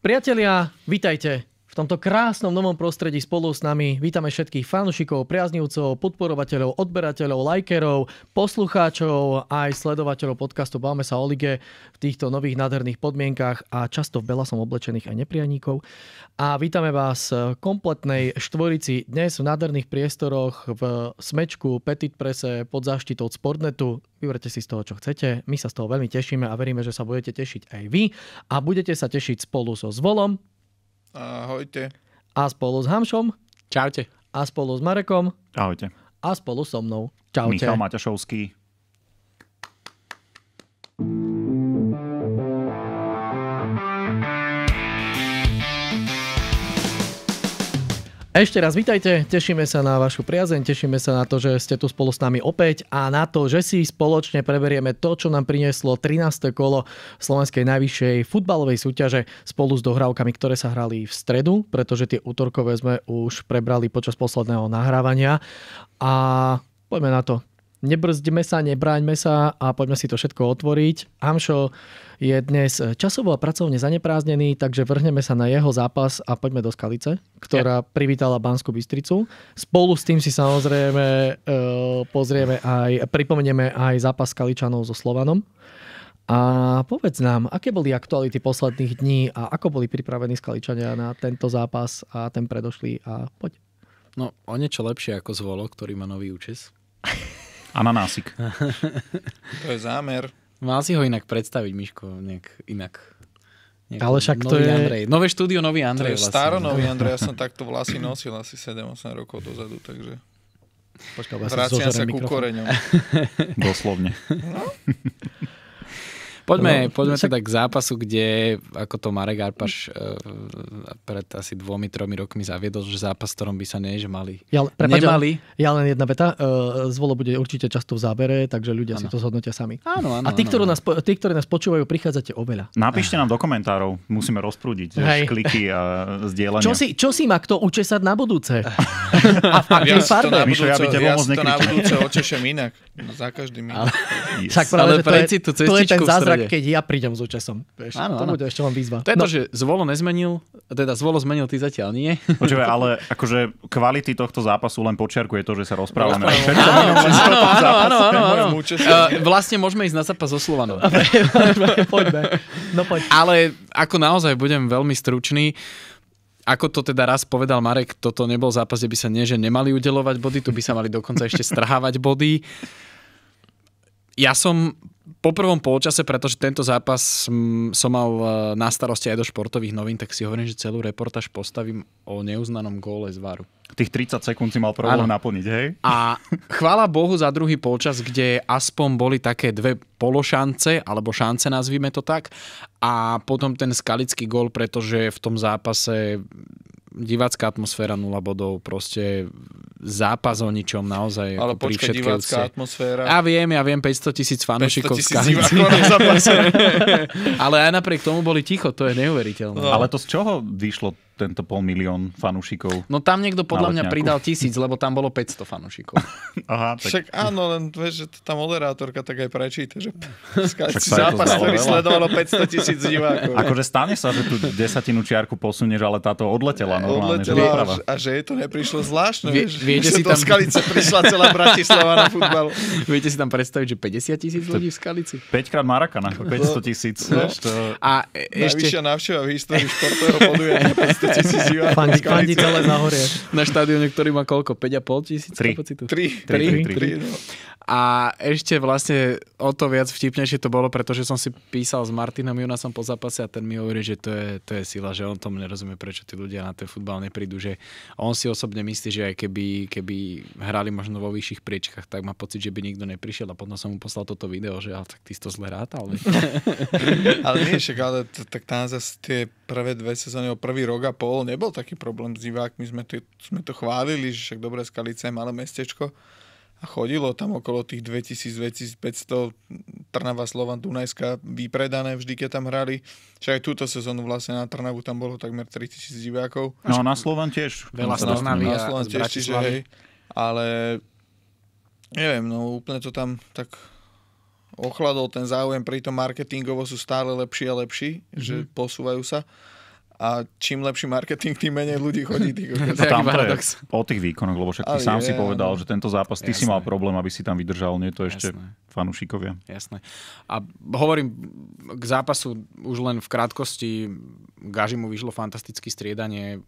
Priatelia, vitajte v tomto krásnom novom prostredí spolu s nami. Vítame všetkých fanúšikov, priaznivcov, podporovateľov, odberateľov, lajkerov, poslucháčov a aj sledovateľov podcastu Báme sa o lige v týchto nových nádherných podmienkach a často v belasom oblečených aj neprianíkov. A vítame vás v kompletnej štvorici dnes v nádherných priestoroch v smečku Petit Prese pod záštitou Sportnetu. Vyberte si z toho, čo chcete. My sa z toho veľmi tešíme a veríme, že sa budete tešiť aj vy a budete sa tešiť spolu so Zvolom, Ahojte. A spolu s Hamšom. Čaute. A spolu s Marekom. Ahojte. A spolu so mnou. Čaute. Michal Maťašovský. Ešte raz vítajte, tešíme sa na vašu priazeň, tešíme sa na to, že ste tu spolu s nami opäť a na to, že si spoločne preberieme to, čo nám prinieslo 13. kolo slovenskej najvyššej futbalovej súťaže spolu s dohrávkami, ktoré sa hrali v stredu, pretože tie útorkové sme už prebrali počas posledného nahrávania a poďme na to nebrzdime sa, nebráňme sa a poďme si to všetko otvoriť. Amšo je dnes časovo a pracovne zanepráznený, takže vrhneme sa na jeho zápas a poďme do Skalice, ktorá ja. privítala Banskú Bystricu. Spolu s tým si samozrejme e, pozrieme aj, pripomenieme aj zápas Skaličanov so Slovanom. A povedz nám, aké boli aktuality posledných dní a ako boli pripravení Skaličania na tento zápas a ten predošlý a poď. No, o niečo lepšie ako Zvolo, ktorý má nový účes. Ananásik. to je zámer. Mal si ho inak predstaviť, Miško, nejak inak. Nejak Ale však to je... Andrej. Nové štúdio, nový Andrej. To je vlastne. nový Andrej, ja som takto vlasy nosil asi 7-8 rokov dozadu, takže... Počkaj, Vraciam sa ku koreňom. Doslovne. No? Poďme, no, poďme sa... teda k zápasu, kde, ako to Marek Arpaš uh, pred asi dvomi, tromi rokmi zaviedol, že zápas, ktorom by sa nie, že mali. Ja, prepáď, Nemali. Ja len jedna veta. Uh, eh, zvolo bude určite často v zábere, takže ľudia ano. si to zhodnotia sami. Áno, áno. A tí, áno, ktorí nás, tí, ktorí nás počúvajú, prichádzate oveľa. Napíšte nám do komentárov. Musíme rozprúdiť Hej. kliky a zdieľania. Čo si, čo si má kto učesať na budúce? a v akej farbe? Mišo, ja by ťa pomoc nekričal. Ja to na budúce očešem inak. Za každým inak. Ale, yes. Však práve, Ale to, je, tú to je ten zázrak bude. keď ja prídem s účasom. Vieš, áno, to áno. bude ešte len výzva. To je no. to, že Zvolo nezmenil, teda Zvolo zmenil, ty zatiaľ nie. Počúva, ale akože kvality tohto zápasu len počiarkuje to, že sa rozprávame. Áno, áno, áno, áno, áno. E, vlastne môžeme ísť na zápas so No Ale ako naozaj budem veľmi stručný, ako to teda raz povedal Marek, toto nebol zápas, kde by sa nie, že nemali udelovať body, tu by sa mali dokonca ešte strhávať body. Ja som po prvom polčase, pretože tento zápas som mal e, na starosti aj do športových novín, tak si hovorím, že celú reportáž postavím o neuznanom góle z Varu. Tých 30 sekúnd si mal problém naplniť, hej? A chvála Bohu za druhý polčas, kde aspoň boli také dve pološance, alebo šance nazvime to tak, a potom ten skalický gól, pretože v tom zápase divácká atmosféra 0 bodov, proste zápas o ničom naozaj. Ale ako počkaj, divácká úce. atmosféra. Ja viem, ja viem, 500 tisíc fanúšikov. 500 tisíc Ale aj napriek tomu boli ticho, to je neuveriteľné. No. Ale to z čoho vyšlo tento pol milión fanúšikov. No tam niekto podľa mňa pridal tisíc, lebo tam bolo 500 fanúšikov. Aha, tak... Však áno, len vieš, že tá moderátorka tak aj prečíta, že zápas, ktorý sledovalo 500 tisíc divákov. Akože stane sa, že tú desatinu čiarku posunieš, ale táto odletela normálne. Odletela že a že je to neprišlo zvláštne. Vie, vieš, viete že si tam... Skalice prišla celá Bratislava na futbal. Viete si tam predstaviť, že 50 tisíc ľudí v Skalici? 5 krát Marakana, 500 no. tisíc. No. To... A ešte... Najvyššia návšteva v histórii športového 500 tisíc divákov. celé Na štádione, ktorý má koľko? 5,5 tisíc kapacitu? 3. 3. 3. 3. 3. A ešte vlastne o to viac vtipnejšie to bolo, pretože som si písal s Martinom Junasom po zápase a ten mi hovorí, že to je, to je sila, že on tomu nerozumie, prečo tí ľudia na ten futbal neprídu, že on si osobne myslí, že aj keby, keby hrali možno vo vyšších priečkách, tak má pocit, že by nikto neprišiel a potom som mu poslal toto video, že ale tak ty si to zle rátal. ale nie, však, ale tak tam zase tie prvé dve sezóny, prvý rok a a pol nebol taký problém s divákmi, sme to, sme to chválili, že však dobré skalice je malé mestečko a chodilo tam okolo tých 2000-2500 Trnava, Slovan, Dunajska vypredané vždy, keď tam hrali. Však aj túto sezónu vlastne na Trnavu tam bolo takmer 3000 divákov. No a na Slovan tiež. Veľa Trnavy a Slovan tiež, čiže hej. Ale neviem, no úplne to tam tak ochladol ten záujem, pritom marketingovo sú stále lepší a lepší, mm-hmm. že mhm. posúvajú sa a čím lepší marketing, tým menej ľudí chodí. Tých to tam to je o tých výkonoch, lebo však ty sám je, si povedal, no. že tento zápas, ty Jasné. si mal problém, aby si tam vydržal, nie to ešte Jasné fanúšikovia. Jasné. A hovorím, k zápasu už len v krátkosti Gaži mu vyšlo fantastické striedanie.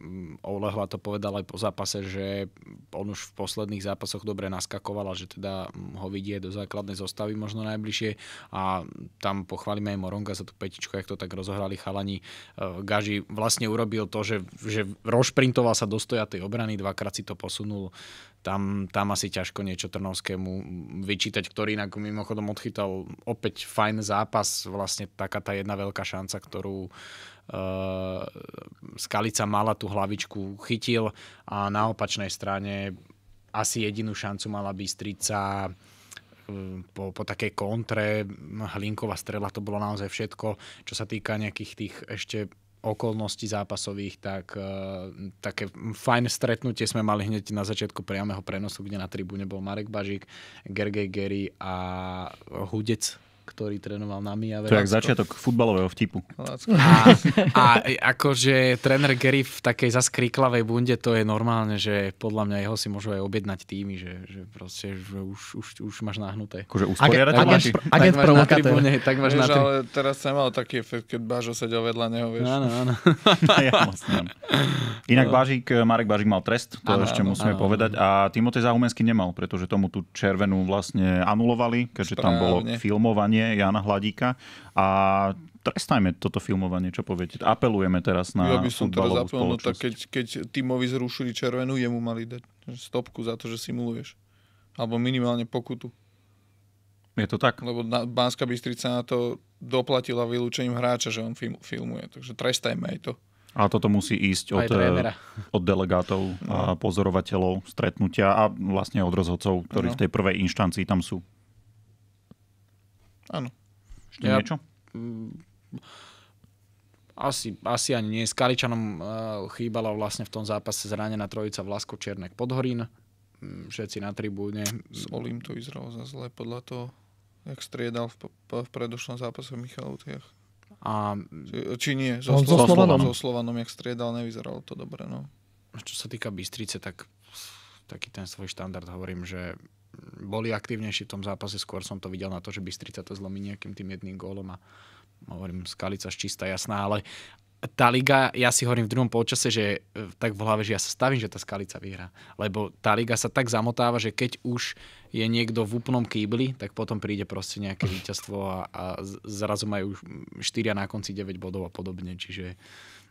Olehla to povedal aj po zápase, že on už v posledných zápasoch dobre naskakoval a že teda ho vidie do základnej zostavy možno najbližšie a tam pochválime aj Moronga za tú petičku, jak to tak rozohrali chalani. E, Gaži vlastne urobil to, že, že rozprintoval sa do stoja tej obrany, dvakrát si to posunul tam, tam asi ťažko niečo Trnovskému vyčítať, ktorý inak mimochodom odchytal opäť fajn zápas, vlastne taká tá jedna veľká šanca, ktorú uh, Skalica mala tú hlavičku, chytil a na opačnej strane asi jedinú šancu mala Bystrica e, po, po takej kontre, Hlinková strela, to bolo naozaj všetko. Čo sa týka nejakých tých ešte okolností zápasových, tak uh, také fajn stretnutie sme mali hneď na začiatku priameho prenosu, kde na tribúne bol Marek Bažík, Gergej Gery a Hudec, ktorý trénoval na Mijave. To je začiatok futbalového vtipu. A, a akože tréner Gary v takej zaskriklavej bunde, to je normálne, že podľa mňa jeho si môžu aj objednať týmy, že, že proste že už, už, už máš nahnuté. Akože usporiadať agent, máš, agent, tak máš na ale teraz som mal taký efekt, keď Bážo sedel vedľa neho, vieš. Áno, áno. ja, Inak no. Bažík, Marek Bážik mal trest, to áno, ešte áno, musíme áno, povedať. A Timotej Zahumenský nemal, pretože tomu tú červenú vlastne anulovali, keďže Správne. tam bolo filmovanie filmovanie Jana Hladíka a trestajme toto filmovanie, čo poviete? Apelujeme teraz na Ja by som teraz apel, no tak keď, keď Timovi zrušili červenú, jemu mali dať stopku za to, že simuluješ. Alebo minimálne pokutu. Je to tak? Lebo na, Banska Bystrica na to doplatila vylúčením hráča, že on film, filmuje. Takže trestajme aj to. A toto musí ísť od, eh, od delegátov no. a pozorovateľov stretnutia a vlastne od rozhodcov, ktorí no. v tej prvej inštancii tam sú. Áno. Ešte ja, niečo? Mm, asi, asi ani nie. S Kaličanom eh, chýbala vlastne v tom zápase zranená trojica Vlasko Černek Podhorín. Mm, všetci na tribúne. S Olim to vyzeralo za zle podľa toho, jak striedal v, v predošlom zápase v Michalovciach. A... Či nie, so, no, Slo- so, Slovanom. so Slovanom, jak striedal, nevyzeralo to dobre. No. Čo sa týka Bystrice, tak taký ten svoj štandard hovorím, že boli aktívnejší v tom zápase, skôr som to videl na to, že Bystrica to zlomí nejakým tým jedným gólom a hovorím, Skalica z čistá jasná, ale tá liga, ja si hovorím v druhom polčase, že e, tak v hlave, že ja sa stavím, že tá Skalica vyhrá. Lebo tá liga sa tak zamotáva, že keď už je niekto v úplnom kýbli, tak potom príde proste nejaké víťazstvo a, a zrazu majú 4 na konci 9 bodov a podobne. Čiže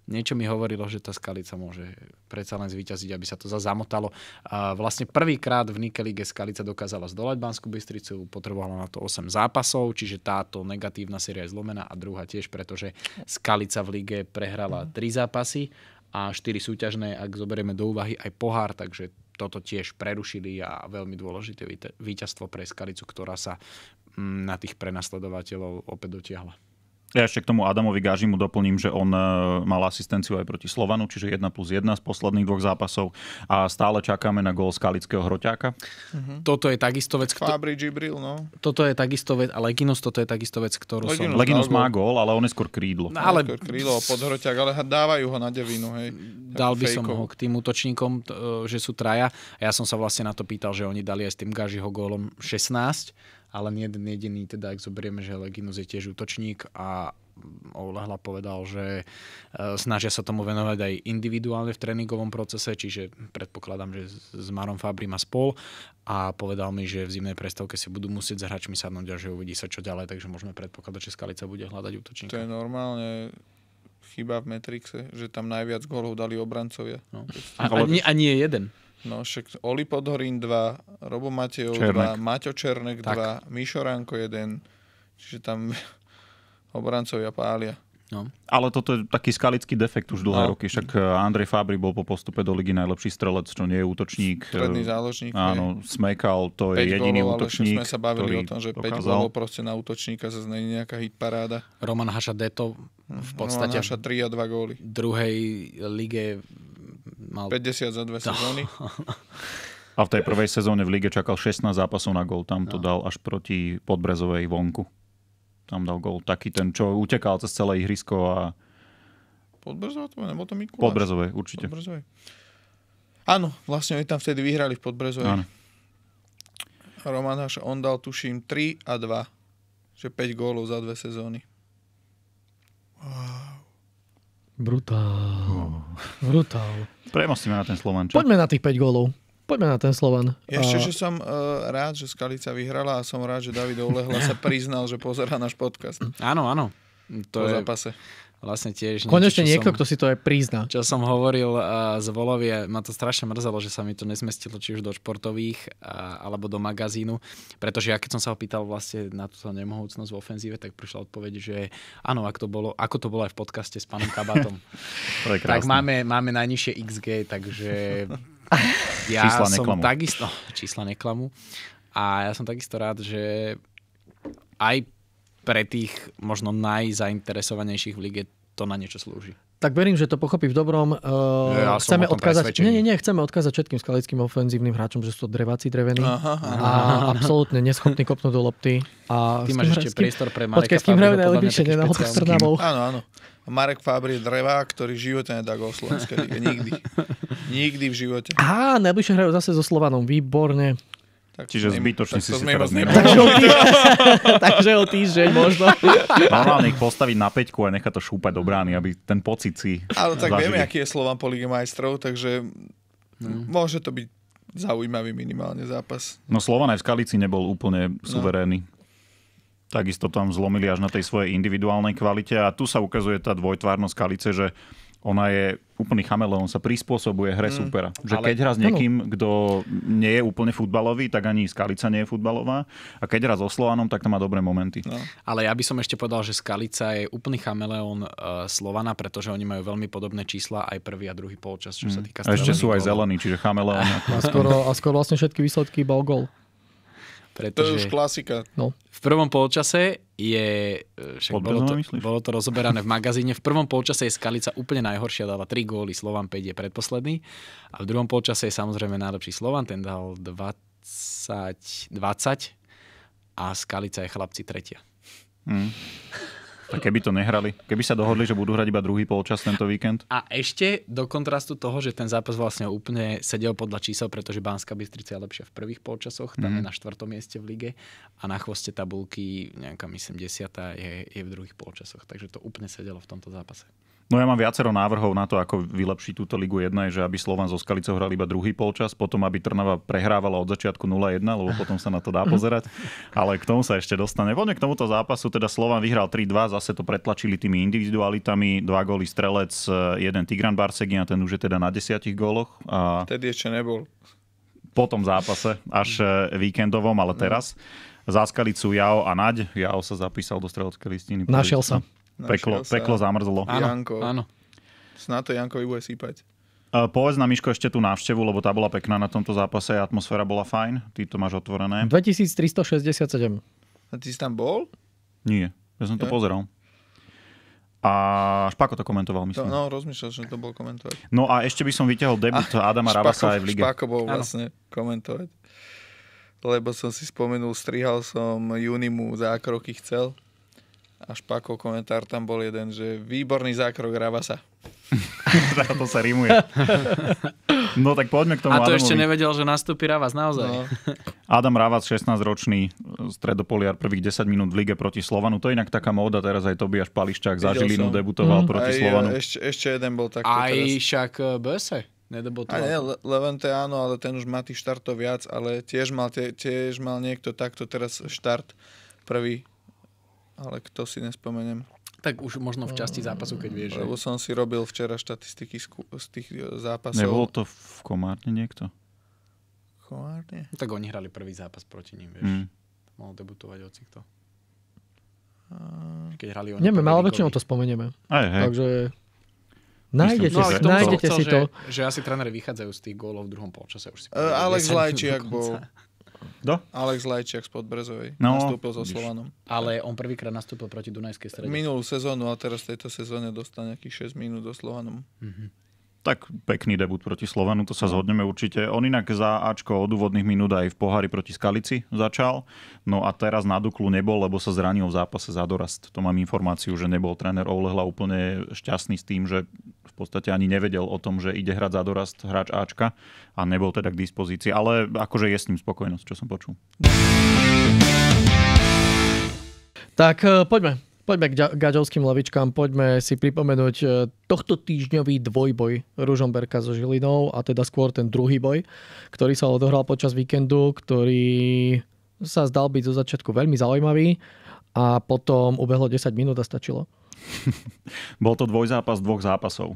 niečo mi hovorilo, že tá skalica môže predsa len zvíťaziť, aby sa to zamotalo. A vlastne prvýkrát v Nikelige skalica dokázala zdolať Banskú Bystricu, potrebovala na to 8 zápasov, čiže táto negatívna séria je zlomená a druhá tiež, pretože skalica v lige prehrala 3 mhm. zápasy a 4 súťažné, ak zoberieme do úvahy aj pohár, takže toto tiež prerušili a veľmi dôležité víťazstvo pre Skalicu, ktorá sa mm, na tých prenasledovateľov opäť dotiahla. Ja ešte k tomu Adamovi Gažimu doplním, že on e, mal asistenciu aj proti Slovanu, čiže 1 plus 1 z posledných dvoch zápasov a stále čakáme na gól Skalického hroťáka. Mm-hmm. Toto je takisto vec... Kto... Fabri Gibril, no. Toto je takisto vec, a Leginos, toto je takisto vec, ktorú Leginos, som... Leginos má gól, ale on je skôr krídlo. No, ale... Skôr krídlo, Hroťák, ale dávajú ho na devinu, hej. Dal by som ho k tým útočníkom, e, že sú traja. A ja som sa vlastne na to pýtal, že oni dali aj s tým Gažiho gólom 16 ale nie jeden jediný, teda ak zoberieme, že Leginus je tiež útočník a Olehla povedal, že e, snažia sa tomu venovať aj individuálne v tréningovom procese, čiže predpokladám, že s Marom Fabrim a spol a povedal mi, že v zimnej prestávke si budú musieť s hráčmi sadnúť a že uvidí sa čo ďalej, takže môžeme predpokladať, že Skalica bude hľadať útočníka. To je normálne chyba v Metrixe, že tam najviac golov dali obrancovia. No. A, a, nie, a nie jeden. No však Oli Podhorín 2, Robo Matejov 2, Maťo Černek 2, Mišo Ranko 1, čiže tam obrancovia pália. No. Ale toto je taký skalický defekt už dlhé no. roky. Však e, Andrej Fabry bol po postupe do ligy najlepší strelec, čo nie je útočník. Stredný e, záložník. Áno, je. Smekal, to je jediný bolo, útočník. sme sa bavili o tom, že dokázal. 5 bolo proste na útočníka sa nie nejaká hit paráda. Roman Haša Deto v hmm, podstate... Roman Haša 3 a 2 góly. druhej lige mal... 50 za dve sezóny. A v tej prvej sezóne v lige čakal 16 zápasov na gól. Tam to no. dal až proti Podbrezovej vonku. Tam dal gol taký ten, čo utekal cez celé ihrisko a... Podbrezová to nebo to Mikuláš? Podbrezové, určite. Podbrezovej. Áno, vlastne oni tam vtedy vyhrali v Podbrezovej. Áno. Roman Haš, on dal tuším 3 a 2. Že 5 gólov za dve sezóny. Wow. Brutál. Oh. Brutál. Premostíme na ten Slovan. Čo? Poďme na tých 5 gólov. Poďme na ten Slovan. Ešte, a... že som uh, rád, že Skalica vyhrala a som rád, že David Olehla sa priznal, že pozera náš podcast. Áno, áno. To po je... zápase vlastne tiež... Niečo, Konečne niekto, som, kto si to aj prizná. Čo som hovoril z Volovie, ma to strašne mrzelo, že sa mi to nesmestilo či už do športových a, alebo do magazínu, pretože ja keď som sa opýtal vlastne na túto nemohúcnosť v ofenzíve, tak prišla odpoveď, že áno, ak to bolo, ako to bolo aj v podcaste s pánom Kabatom. tak máme, máme najnižšie XG, takže ja čísla som neklamu. takisto... Čísla neklamu. A ja som takisto rád, že aj pre tých možno najzainteresovanejších v lige to na niečo slúži. Tak verím, že to pochopí v dobrom. E, ja chceme odkázať, nie, nie, nie, chceme odkázať všetkým skalickým ofenzívnym hráčom, že sú to dreváci drevení aha, aha, a absolútne neschopní kopnúť do lopty. A Ty máš ešte priestor pre Mareka Počkaj, s kým hrajú najlepšie, na s Trnavou. Áno, áno. Marek Fabri je drevá, ktorý v živote nedá go Slovenskej Nikdy. Nikdy v živote. Á, najbližšie hrajú zase so Slovanom. Výborne. Tak Čiže im, zbytočne tak si si teraz takže, o takže o týždeň možno. Normálne ich postaviť na peťku a nechať to šúpať do brány, aby ten pocit si Áno, tak zažili. vieme, aký je Slovan po Lige majstrov, takže hmm. môže to byť zaujímavý minimálne zápas. No Slovan aj v Skalici nebol úplne no. suverénny. No. Takisto tam zlomili až na tej svojej individuálnej kvalite a tu sa ukazuje tá dvojtvárnosť Skalice, že ona je úplný chameleón, sa prispôsobuje hre mm, supera. Že ale... keď hrá s niekým, kto nie je úplne futbalový, tak ani Skalica nie je futbalová. A keď hrá s Slovanom, tak to má dobré momenty. No. Ale ja by som ešte povedal, že Skalica je úplný chameleón uh, e, Slovana, pretože oni majú veľmi podobné čísla aj prvý a druhý polčas, čo mm. sa týka A ešte sú aj zelení, čiže chameleón. A skoro, a skoro vlastne všetky výsledky bol gol. Pretože, to je už klasika. No. V prvom polčase je... E, však bolo, to, bolo to rozoberané v magazíne. V prvom polčase je Skalica úplne najhoršia, dáva 3 góly, Slovan 5 je predposledný. A v druhom polčase je samozrejme najlepší Slovan, ten dal 20, 20 a Skalica je chlapci tretia. Mm. Tak keby to nehrali, keby sa dohodli, že budú hrať iba druhý polčas tento víkend. A ešte do kontrastu toho, že ten zápas vlastne úplne sedel podľa čísel, pretože Banská Bystrica je lepšia v prvých polčasoch, tam mm. je mhm. na štvrtom mieste v lige a na chvoste tabulky, nejaká myslím desiatá, je, je v druhých polčasoch. Takže to úplne sedelo v tomto zápase. No ja mám viacero návrhov na to, ako vylepšiť túto Ligu Jedna je, že aby Slovan zo Skalicou hral iba druhý polčas, potom aby Trnava prehrávala od začiatku 0-1, lebo potom sa na to dá pozerať. Ale k tomu sa ešte dostane. Poďme k tomuto zápasu, teda Slovan vyhral 3-2, zase to pretlačili tými individualitami, dva góly strelec, eh, jeden Tigran a ten už je teda na desiatich góloch. A... Vtedy ešte nebol. Po tom zápase, až eh, víkendovom, ale no. teraz. Za Skalicu Jao a Naď. Jao sa zapísal do streleckej listiny. Našiel sa. Peklo, sa peklo zamrzlo. Áno, Janko. áno. Snad to Jankovi bude sípať. Uh, povedz nám, Miško, ešte tú návštevu, lebo tá bola pekná na tomto zápase, atmosféra bola fajn, ty to máš otvorené. 2367. A ty si tam bol? Nie, ja som to ja. pozeral. A Špako to komentoval, myslím. To, no, no, rozmýšľal, že to bol komentovať. No a ešte by som vyťahol debut a, Adama špako, Rabasa aj v lige. Špako bol vlastne ano. komentovať. Lebo som si spomenul, strihal som Junimu za kroky chcel a špakov komentár tam bol jeden, že výborný zákrok Ravasa. to sa rímuje. no tak poďme k tomu A to Adamovi. ešte nevedel, že nastúpi Ravas, naozaj. No. Adam Ravas, 16-ročný eh, stredopoliar, prvých 10 minút v lige proti Slovanu. To je inak taká móda, teraz aj Tobias Pališťák za Žilinu debutoval mm. proti aj, eh, Slovanu. Ešte, ešte jeden bol taký. Aj teraz. však eh, Böse. Nedobotoval. Aj, nie, Levente áno, ale ten už má tých štartov viac, ale tiež mal, tie, tiež mal niekto takto teraz štart prvý ale kto si nespomeniem. Tak už možno v časti zápasu, keď vieš. Lebo som si robil včera štatistiky z tých e, zápasov. Nebolo to v Komárne niekto? Komárne? No, tak oni hrali prvý zápas proti ním, vieš. Mm. Mal debutovať hoci kto. Keď hrali oni Neviem, ale väčšinou to spomenieme. Aj, hej. Takže Nájdete, no, si, nájdete chcel, si to. Že, že asi tréneri vychádzajú z tých gólov v druhom polčase. Už si uh, Alex Lajčiak bol do? Alex Lajčiak z Podbrezovej. No, nastúpil so Slovanom. Ale on prvýkrát nastúpil proti Dunajskej strede. Minulú sezónu a teraz v tejto sezóne dostal nejakých 6 minút do Slovanom. Mm-hmm tak pekný debut proti Slovanu, to sa no. zhodneme určite. On inak za Ačko od úvodných minút aj v pohári proti Skalici začal. No a teraz na Duklu nebol, lebo sa zranil v zápase za dorast. To mám informáciu, že nebol tréner Oulehla úplne šťastný s tým, že v podstate ani nevedel o tom, že ide hrať za dorast hráč Ačka a nebol teda k dispozícii. Ale akože je s ním spokojnosť, čo som počul. Tak eh, poďme Poďme k gaďovským lavičkám, poďme si pripomenúť e, tohto týždňový dvojboj Ružomberka so Žilinou a teda skôr ten druhý boj, ktorý sa odohral počas víkendu, ktorý sa zdal byť zo začiatku veľmi zaujímavý a potom ubehlo 10 minút a stačilo. Bol to dvojzápas dvoch zápasov.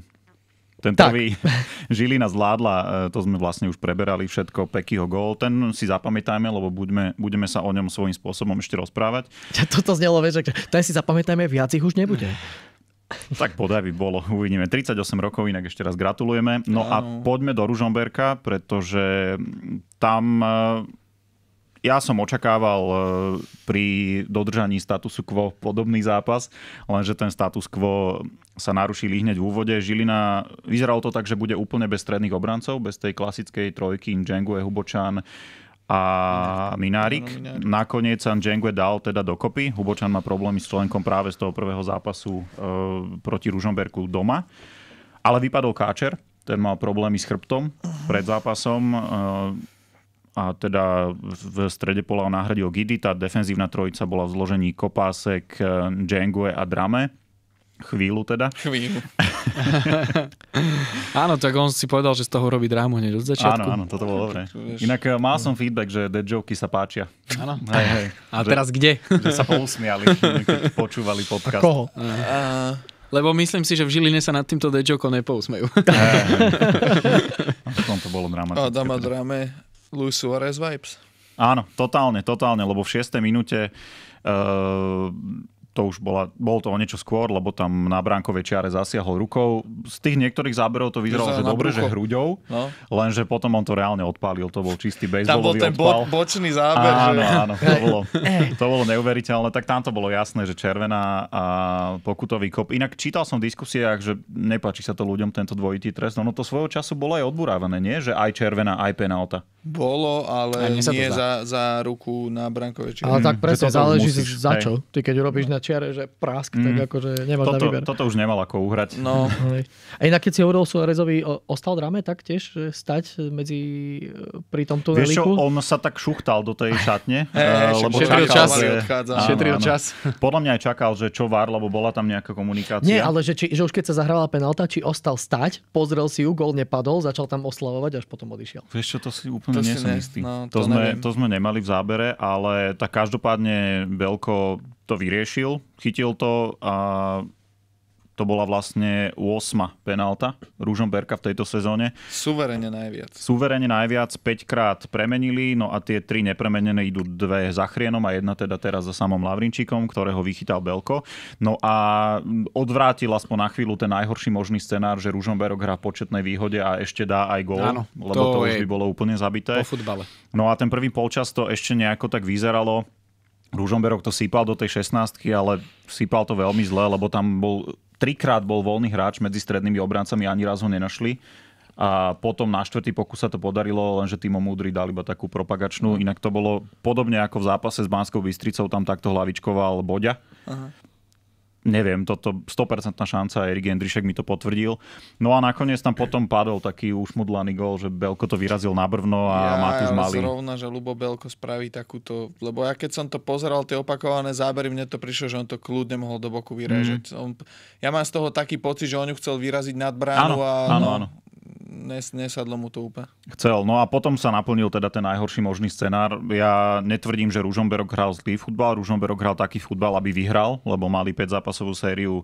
Ten prvý Žilina zvládla, e, to sme vlastne už preberali všetko, Pekyho gól, ten si zapamätajme, lebo budeme, budeme sa o ňom svojím spôsobom ešte rozprávať. Toto znelo, vieš, ten si zapamätajme, viac ich už nebude. Tak podaj by bolo, uvidíme. 38 rokov, inak ešte raz gratulujeme. No a poďme do Ružomberka, pretože tam e, ja som očakával e, pri dodržaní statusu quo podobný zápas, lenže ten status quo sa narušili hneď v úvode. Žilina, vyzeralo to tak, že bude úplne bez stredných obrancov, bez tej klasickej trojky Njengue, Hubočan a Minárik. Nakoniec sa Njengue dal teda dokopy. Hubočan má problémy s členkom práve z toho prvého zápasu e, proti Ružomberku doma. Ale vypadol Káčer, ten mal problémy s chrbtom pred zápasom. E, a teda v strede pola nahradil Gidi. Tá defenzívna trojica bola v zložení Kopásek, Džengue eh, a Drame. Chvíľu teda. Chvíľu. áno, tak on si povedal, že z toho robí drámu hneď od začiatku. Áno, áno, toto bolo dobre. Inak eh, mal som feedback, že dead joke sa páčia. Áno. Hej, hej. A že, teraz kde? Že sa pousmiali, keď počúvali podcast. Koho? Eh. lebo myslím si, že v Žiline sa nad týmto dead jokom nepousmejú. No, v to bolo dramatické. A dama drame Luis Suarez vibes. Áno, totálne, totálne, lebo v 6. minúte uh, to už bola, bolo to o niečo skôr, lebo tam na bránkovej čiare zasiahol rukou. Z tých niektorých záberov to vyzeralo, že dobre, že hruďou, no. lenže potom on to reálne odpálil, to bol čistý odpal. Tam bol ten bo- bočný záber. Áno, že... áno, to bolo, to bolo neuveriteľné, tak tam to bolo jasné, že červená a pokutový kop. Inak čítal som v diskusiách, že nepáči sa to ľuďom tento dvojitý trest, no, no to svojho času bolo aj odburávané, nie? Že aj červená, aj penálta. Bolo, ale nie za, za ruku na brankovej čiare. Ale tak hm, presne záleží musíš, za čo. Ty keď urobíš na čiare, že prask, mm. tak akože nemáš toto, na výber. Toto už nemal ako uhrať. No. A inak keď si hovoril Suárezovi, ostal drame tak tiež že stať medzi e, pri tomto Vieš Čo, on sa tak šuchtal do tej šatne, hey, eh, lebo šetril čas. Že, áno, Šetril áno. čas. Podľa mňa aj čakal, že čo var, lebo bola tam nejaká komunikácia. Nie, ale že, či, že už keď sa zahrala penalta, či ostal stať, pozrel si ju, gol nepadol, začal tam oslavovať, až potom odišiel. Vieš čo, to si úplne to nie som istý. No, to, to, sme, to sme nemali v zábere, ale tak každopádne Belko to vyriešil, chytil to a to bola vlastne 8 penálta Rúžomberka v tejto sezóne. Suverene najviac. Suverene najviac, 5 krát premenili, no a tie 3 nepremenené idú dve za Chrienom a jedna teda teraz za samom Lavrinčíkom, ktorého vychytal Belko. No a odvrátil aspoň na chvíľu ten najhorší možný scenár, že Ružomberok hrá v početnej výhode a ešte dá aj gól, Áno, lebo to, to už by bolo úplne zabité. Po futbale. No a ten prvý polčas to ešte nejako tak vyzeralo Rúžomberok to sípal do tej 16 ale sípal to veľmi zle, lebo tam bol, trikrát bol voľný hráč medzi strednými obrancami, ani raz ho nenašli. A potom na štvrtý pokus sa to podarilo, lenže Timo Múdry dal iba takú propagačnú. Inak to bolo podobne ako v zápase s Banskou Bystricou, tam takto hlavičkoval Boďa. Aha neviem, toto 100% šanca, Erik Jendrišek mi to potvrdil. No a nakoniec tam potom padol taký ušmudlaný gol, že Belko to vyrazil na brvno a ja, Matúš Malý. zrovna, že Lubo Belko spraví takúto, lebo ja keď som to pozeral, tie opakované zábery, mne to prišlo, že on to kľudne mohol do boku vyrežať. Mm. ja mám z toho taký pocit, že on ju chcel vyraziť nad bránu áno, a áno, no, áno nes, nesadlo mu to úplne. Chcel. No a potom sa naplnil teda ten najhorší možný scenár. Ja netvrdím, že Ružomberok hral zlý futbal. Ružomberok hral taký futbal, aby vyhral, lebo mali 5 zápasovú sériu e,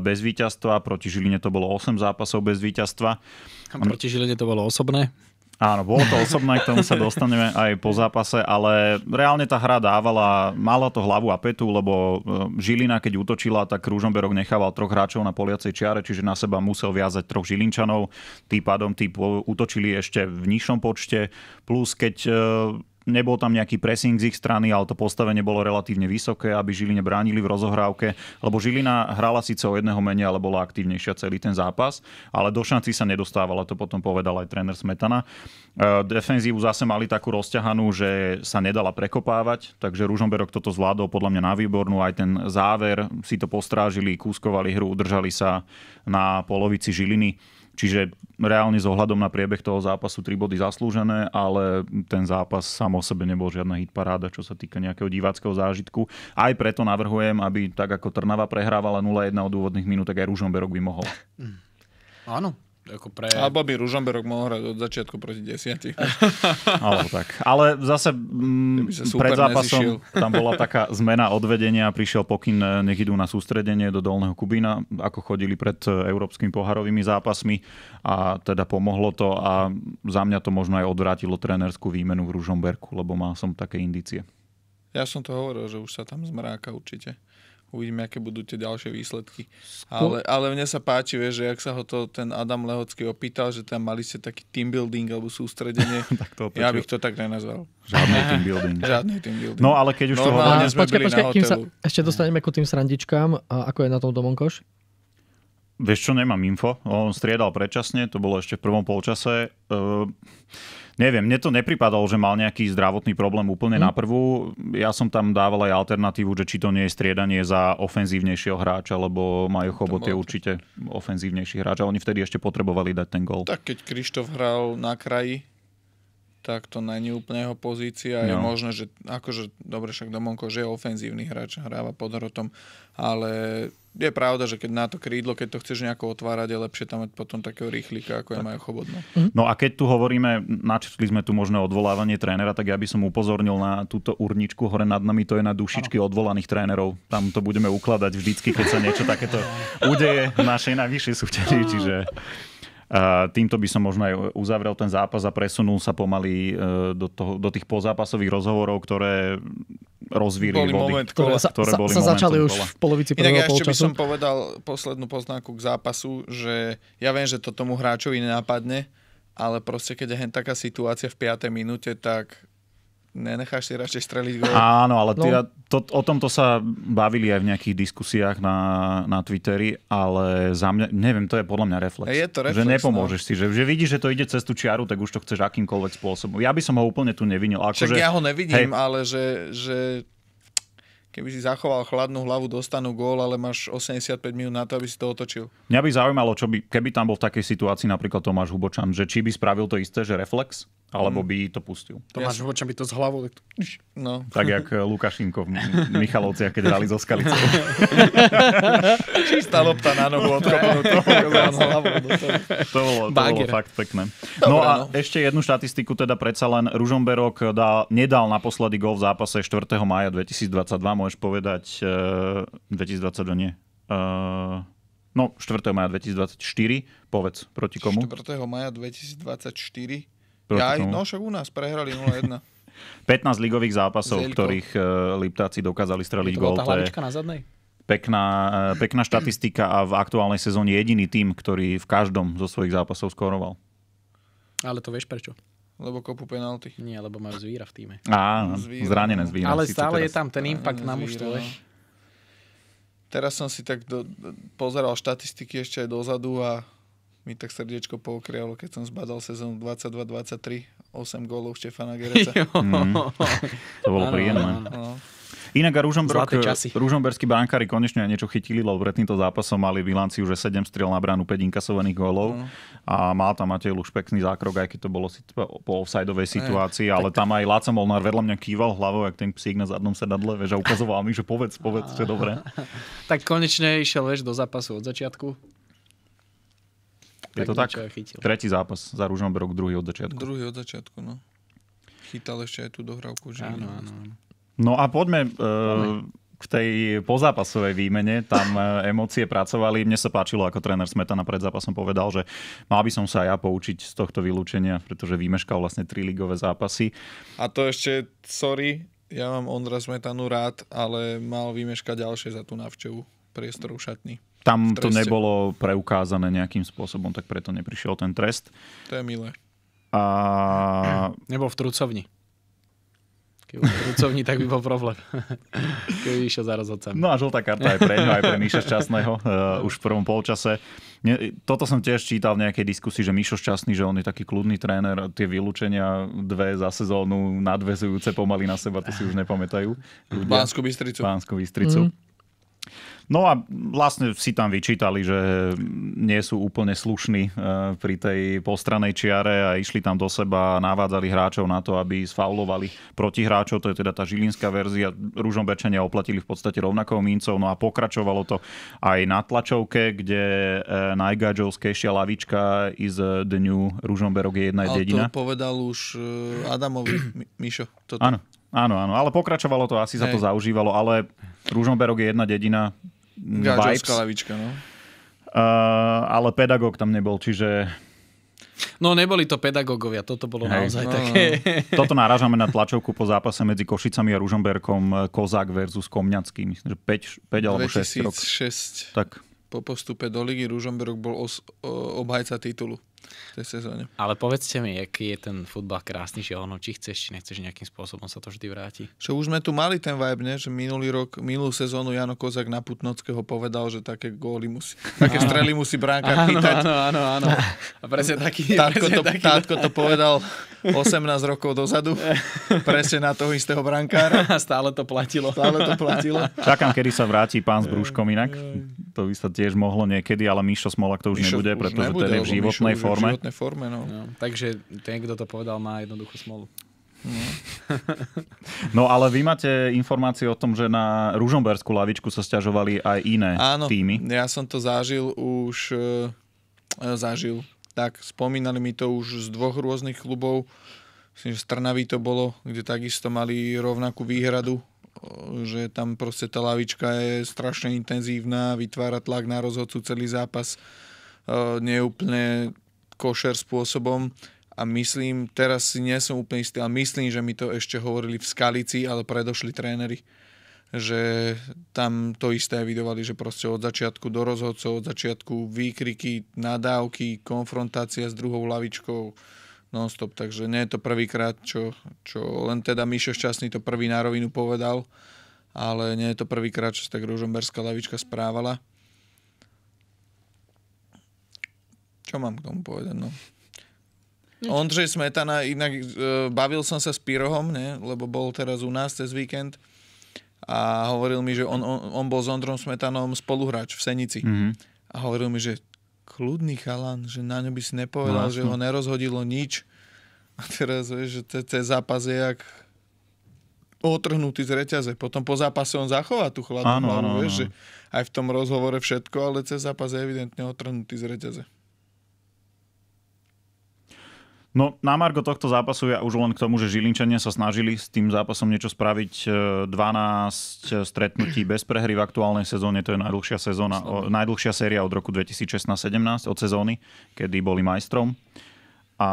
bez víťazstva. Proti Žiline to bolo 8 zápasov bez víťazstva. A proti Žiline to bolo osobné? Áno, bolo to osobné, k tomu sa dostaneme aj po zápase, ale reálne tá hra dávala, mala to hlavu a petu, lebo e, Žilina, keď útočila, tak Rúžomberok nechával troch hráčov na poliacej čiare, čiže na seba musel viazať troch Žilinčanov, tým pádom tí útočili ešte v nižšom počte, plus keď e, nebol tam nejaký pressing z ich strany, ale to postavenie bolo relatívne vysoké, aby Žiline bránili v rozohrávke, lebo Žilina hrala síce o jedného menej, ale bola aktívnejšia celý ten zápas, ale do šanci sa nedostávala, to potom povedal aj tréner Smetana. E, defenzívu zase mali takú rozťahanú, že sa nedala prekopávať, takže Ružomberok toto zvládol podľa mňa na výbornú, aj ten záver si to postrážili, kúskovali hru, udržali sa na polovici Žiliny. Čiže reálne s ohľadom na priebeh toho zápasu tri body zaslúžené, ale ten zápas sám o sebe nebol žiadna hitparáda, čo sa týka nejakého diváckého zážitku. Aj preto navrhujem, aby tak ako Trnava prehrávala 0-1 od úvodných minút, tak aj Ružomberok by mohol. Áno, ako pre... Alebo by Ružomberok mohol hrať od začiatku proti desiatich. Alebo tak. Ale zase m, mm, pred zápasom nezišil. tam bola taká zmena odvedenia, prišiel pokyn, e, nech idú na sústredenie do Dolného Kubína, ako chodili pred e, európskymi poharovými zápasmi a teda pomohlo to a za mňa to možno aj odvrátilo trénerskú výmenu v Ružomberku, lebo mal som také indície. Ja som to hovoril, že už sa tam zmráka určite uvidíme, aké budú tie ďalšie výsledky. Ale, ale mne sa páči, vieš, že ak sa ho to ten Adam Lehocký opýtal, že tam mali ste taký team building alebo sústredenie, tak to ja bych to tak nenazval. Žiadny team building. Žiadny team building. No ale keď už to hovoríme, sme počkej, počkej, kým sa ešte hm. dostaneme ku tým srandičkám, a ako je na tom Domonkoš? Vieš čo, nemám info. On striedal predčasne, to bolo ešte v prvom polčase. Uh, Neviem, mne to nepripadalo, že mal nejaký zdravotný problém úplne mm. na prvú. Ja som tam dával aj alternatívu, že či to nie je striedanie za ofenzívnejšieho hráča, lebo majú Chobot je určite ofenzívnejší hráč a oni vtedy ešte potrebovali dať ten gol. Tak keď Krištof hral na kraji, tak to není úplne jeho pozícia. No. Je možné, že akože, dobre, však Domonko, že je ofenzívny hráč, hráva pod hrotom, ale je pravda, že keď na to krídlo, keď to chceš nejako otvárať, je lepšie tam mať potom takého rýchlika, ako tak. je majú chobodné. Mhm. No a keď tu hovoríme, načetli sme tu možné odvolávanie trénera, tak ja by som upozornil na túto urničku hore nad nami, to je na dušičky ano. odvolaných trénerov. Tam to budeme ukladať vždycky, keď sa niečo takéto udeje v našej najvyššej súťaži. Čiže Týmto by som možno aj uzavrel ten zápas a presunul sa pomaly e, do, toho, do tých pozápasových rozhovorov, ktoré rozvíri boli vody, moment, ktoré, sa, ktoré boli sa začali už v polovici prvého Inak ja ešte by som povedal poslednú poznámku k zápasu, že ja viem, že to tomu hráčovi nenápadne, ale proste keď je hen taká situácia v 5. minúte, tak nenecháš si radšej streliť gol. Áno, ale no. teda, to, o tomto sa bavili aj v nejakých diskusiách na, na Twitteri, ale za mňa, neviem, to je podľa mňa reflex. Je to reflex že nepomôžeš no. si, že, že vidíš, že to ide cez tú čiaru, tak už to chceš akýmkoľvek spôsobom. Ja by som ho úplne tu nevinil. Ako, Však že, ja ho nevidím, hej, ale že, že keby si zachoval chladnú hlavu, dostanú gól, ale máš 85 minút na to, aby si to otočil. Mňa by zaujímalo, čo by, keby tam bol v takej situácii napríklad Tomáš Hubočan, že či by spravil to isté, že reflex, alebo mm. by to pustil. To máš v by to z hlavou. Tak, to... no. tak jak eh, Lukašinko v Michalovciach, keď hrali zo skalicou. Čistá lopta na nohu odkopanú to bolo, to bolo fakt pekné. Dobre, no a no. ešte jednu štatistiku teda predsa len Ružomberok dal, nedal naposledy gol v zápase 4. maja 2022, môžeš povedať uh, eh, 2022 nie. Uh, no, 4. maja 2024, povedz, proti komu? 4. maja 2024 ja aj, tomu. no však u nás prehrali 0-1. 15 ligových zápasov, v ktorých uh, Liptáci dokázali streliť gól. To bola tá na zadnej? Pekná, e, pekná štatistika a v aktuálnej sezóne jediný tým, ktorý v každom zo svojich zápasov skoroval. Ale to vieš prečo? Lebo kopu penalty. Nie, lebo majú zvíra v týme. Á, zvíra. zranené zvíra. Ale stále je tam ten impact na mužstvo. No. Teraz som si tak do, pozeral štatistiky ešte aj dozadu a mi tak srdiečko poukrialo, keď som zbadal sezónu 22-23, 8 gólov Štefana Gereca. mm. To bolo príjemné. No. Inak a Ružomberok, ružomberskí brankári konečne niečo chytili, lebo pred týmto zápasom mali bilanciu, že 7 striel na bránu, 5 inkasovaných gólov mm. a má tam Matej už pekný zákrok, aj keď to bolo po offsideovej situácii, e, ale tak, tam aj Láca Molnár vedľa mňa kýval hlavou, jak ten psík na zadnom sedadle, vieš, a ukazoval mi, že povedz, povedz, že dobré. tak konečne išiel, vieš, do zápasu od začiatku je to tak? Chytil. Tretí zápas za Ružomberok, druhý od začiatku. Druhý od začiatku, no. Chytal ešte aj tú dohrávku. Že áno, áno, áno. No a poďme, Uh, k tej pozápasovej výmene, tam e, emócie pracovali. Mne sa páčilo, ako tréner Smetana pred zápasom povedal, že mal by som sa ja poučiť z tohto vylúčenia, pretože vymeškal vlastne tri ligové zápasy. A to ešte, sorry, ja mám Ondra Smetanu rád, ale mal vymeškať ďalšie za tú návštevu priestoru šatny tam to nebolo preukázané nejakým spôsobom, tak preto neprišiel ten trest. To je milé. A... Nebol v trucovni. Keby bol v trucovni, tak by bol problém. Keby išiel za rozhodcami. No a žltá karta aj pre ňo, aj pre Míša Šťastného uh, už v prvom polčase. Ne, toto som tiež čítal v nejakej diskusii, že Mišo Šťastný, že on je taký kľudný tréner a tie vylúčenia dve za sezónu nadvezujúce pomaly na seba, to si už nepamätajú. Ľudia. Pánsku Bystricu. Pánsku Bystricu. Mm. No a vlastne si tam vyčítali, že nie sú úplne slušní eh, pri tej postranej čiare a išli tam do seba a navádzali hráčov na to, aby sfaulovali proti hráčov. To je teda tá žilinská verzia. Rúžom Bečania oplatili v podstate rovnakou mincov. No a pokračovalo to aj na tlačovke, kde eh, najgáďovskejšia lavička is the new Ružomberok je jedna Ale jediná. to povedal už eh, Adamovi, Mišo. Toto. Áno, Áno, áno, ale pokračovalo to, asi Hej. sa to zaužívalo, ale Rúžomberok je jedna dedina. Gáčovská lavička, no. Uh, ale pedagóg tam nebol, čiže... No neboli to pedagógovia, toto bolo Hej. naozaj no. také. No, no. Toto narážame na tlačovku po zápase medzi Košicami a Ružomberkom eh, Kozák versus Komňacký, myslím, že 5, 5 alebo 6 rok. 2006. Tak. Po postupe do ligy Ružomberok bol os, o, obhajca titulu tej sezóne. Ale povedzte mi, aký je ten futbal krásny, že ono, či chceš, či nechceš, nejakým spôsobom sa to vždy vráti. Čo už sme tu mali ten vibe, ne? že minulý rok, minulú sezónu Jano Kozak na Putnockého povedal, že také góly musí, také áno. strely musí bránka áno, Áno, áno, áno. A presne taký. Tátko, presne to, taký... tátko to povedal 18 rokov dozadu, presne na toho istého brankára. A stále to platilo. Stále to platilo. Čakám, kedy sa vráti pán s brúškom inak. To by sa tiež mohlo niekedy, ale Mišo Smolak to už Mišo nebude, už pretože nebude, ten je v životnej forme forme. V životnej forme, no. no. Takže ten, kto to povedal, má jednoduchú smolu. No, no ale vy máte informácie o tom, že na Ružomberskú lavičku sa stiažovali aj iné Áno, týmy. ja som to zažil už... E, e, zažil. Tak, spomínali mi to už z dvoch rôznych klubov. Myslím, že z Trnavy to bolo, kde takisto mali rovnakú výhradu, e, že tam proste tá lavička je strašne intenzívna, vytvára tlak na rozhodcu celý zápas. E, neúplne košer spôsobom a myslím, teraz si nie som úplne istý, ale myslím, že mi to ešte hovorili v Skalici, ale predošli tréneri že tam to isté vidovali, že proste od začiatku do rozhodcov, od začiatku výkriky, nadávky, konfrontácia s druhou lavičkou non-stop, takže nie je to prvýkrát, čo, čo len teda Mišo Šťastný to prvý na rovinu povedal, ale nie je to prvýkrát, čo sa tak Ružomberská lavička správala. Čo mám k tomu povedať, no? Ondřej Smetana, inak e, bavil som sa s Pirohom, ne, lebo bol teraz u nás cez víkend a hovoril mi, že on, on, on bol s Ondrom Smetanom spoluhráč v Senici. Mm-hmm. A hovoril mi, že kľudný chalan, že na ňu by si no, nepovedal, no, že ho nerozhodilo nič. A teraz vieš, že ten zápas je jak otrhnutý z reťaze. Potom po zápase on zachová tú chladnú áno, hlavu, áno, vieš, že aj v tom rozhovore všetko, ale cez zápas je evidentne otrhnutý z reťaze. No na Margo tohto zápasu ja už len k tomu, že Žilinčania sa snažili s tým zápasom niečo spraviť. 12 e, e, stretnutí bez prehry v aktuálnej sezóne, to je najdlhšia, sezóna, o, najdlhšia séria od roku 2016-17, od sezóny, kedy boli majstrom. A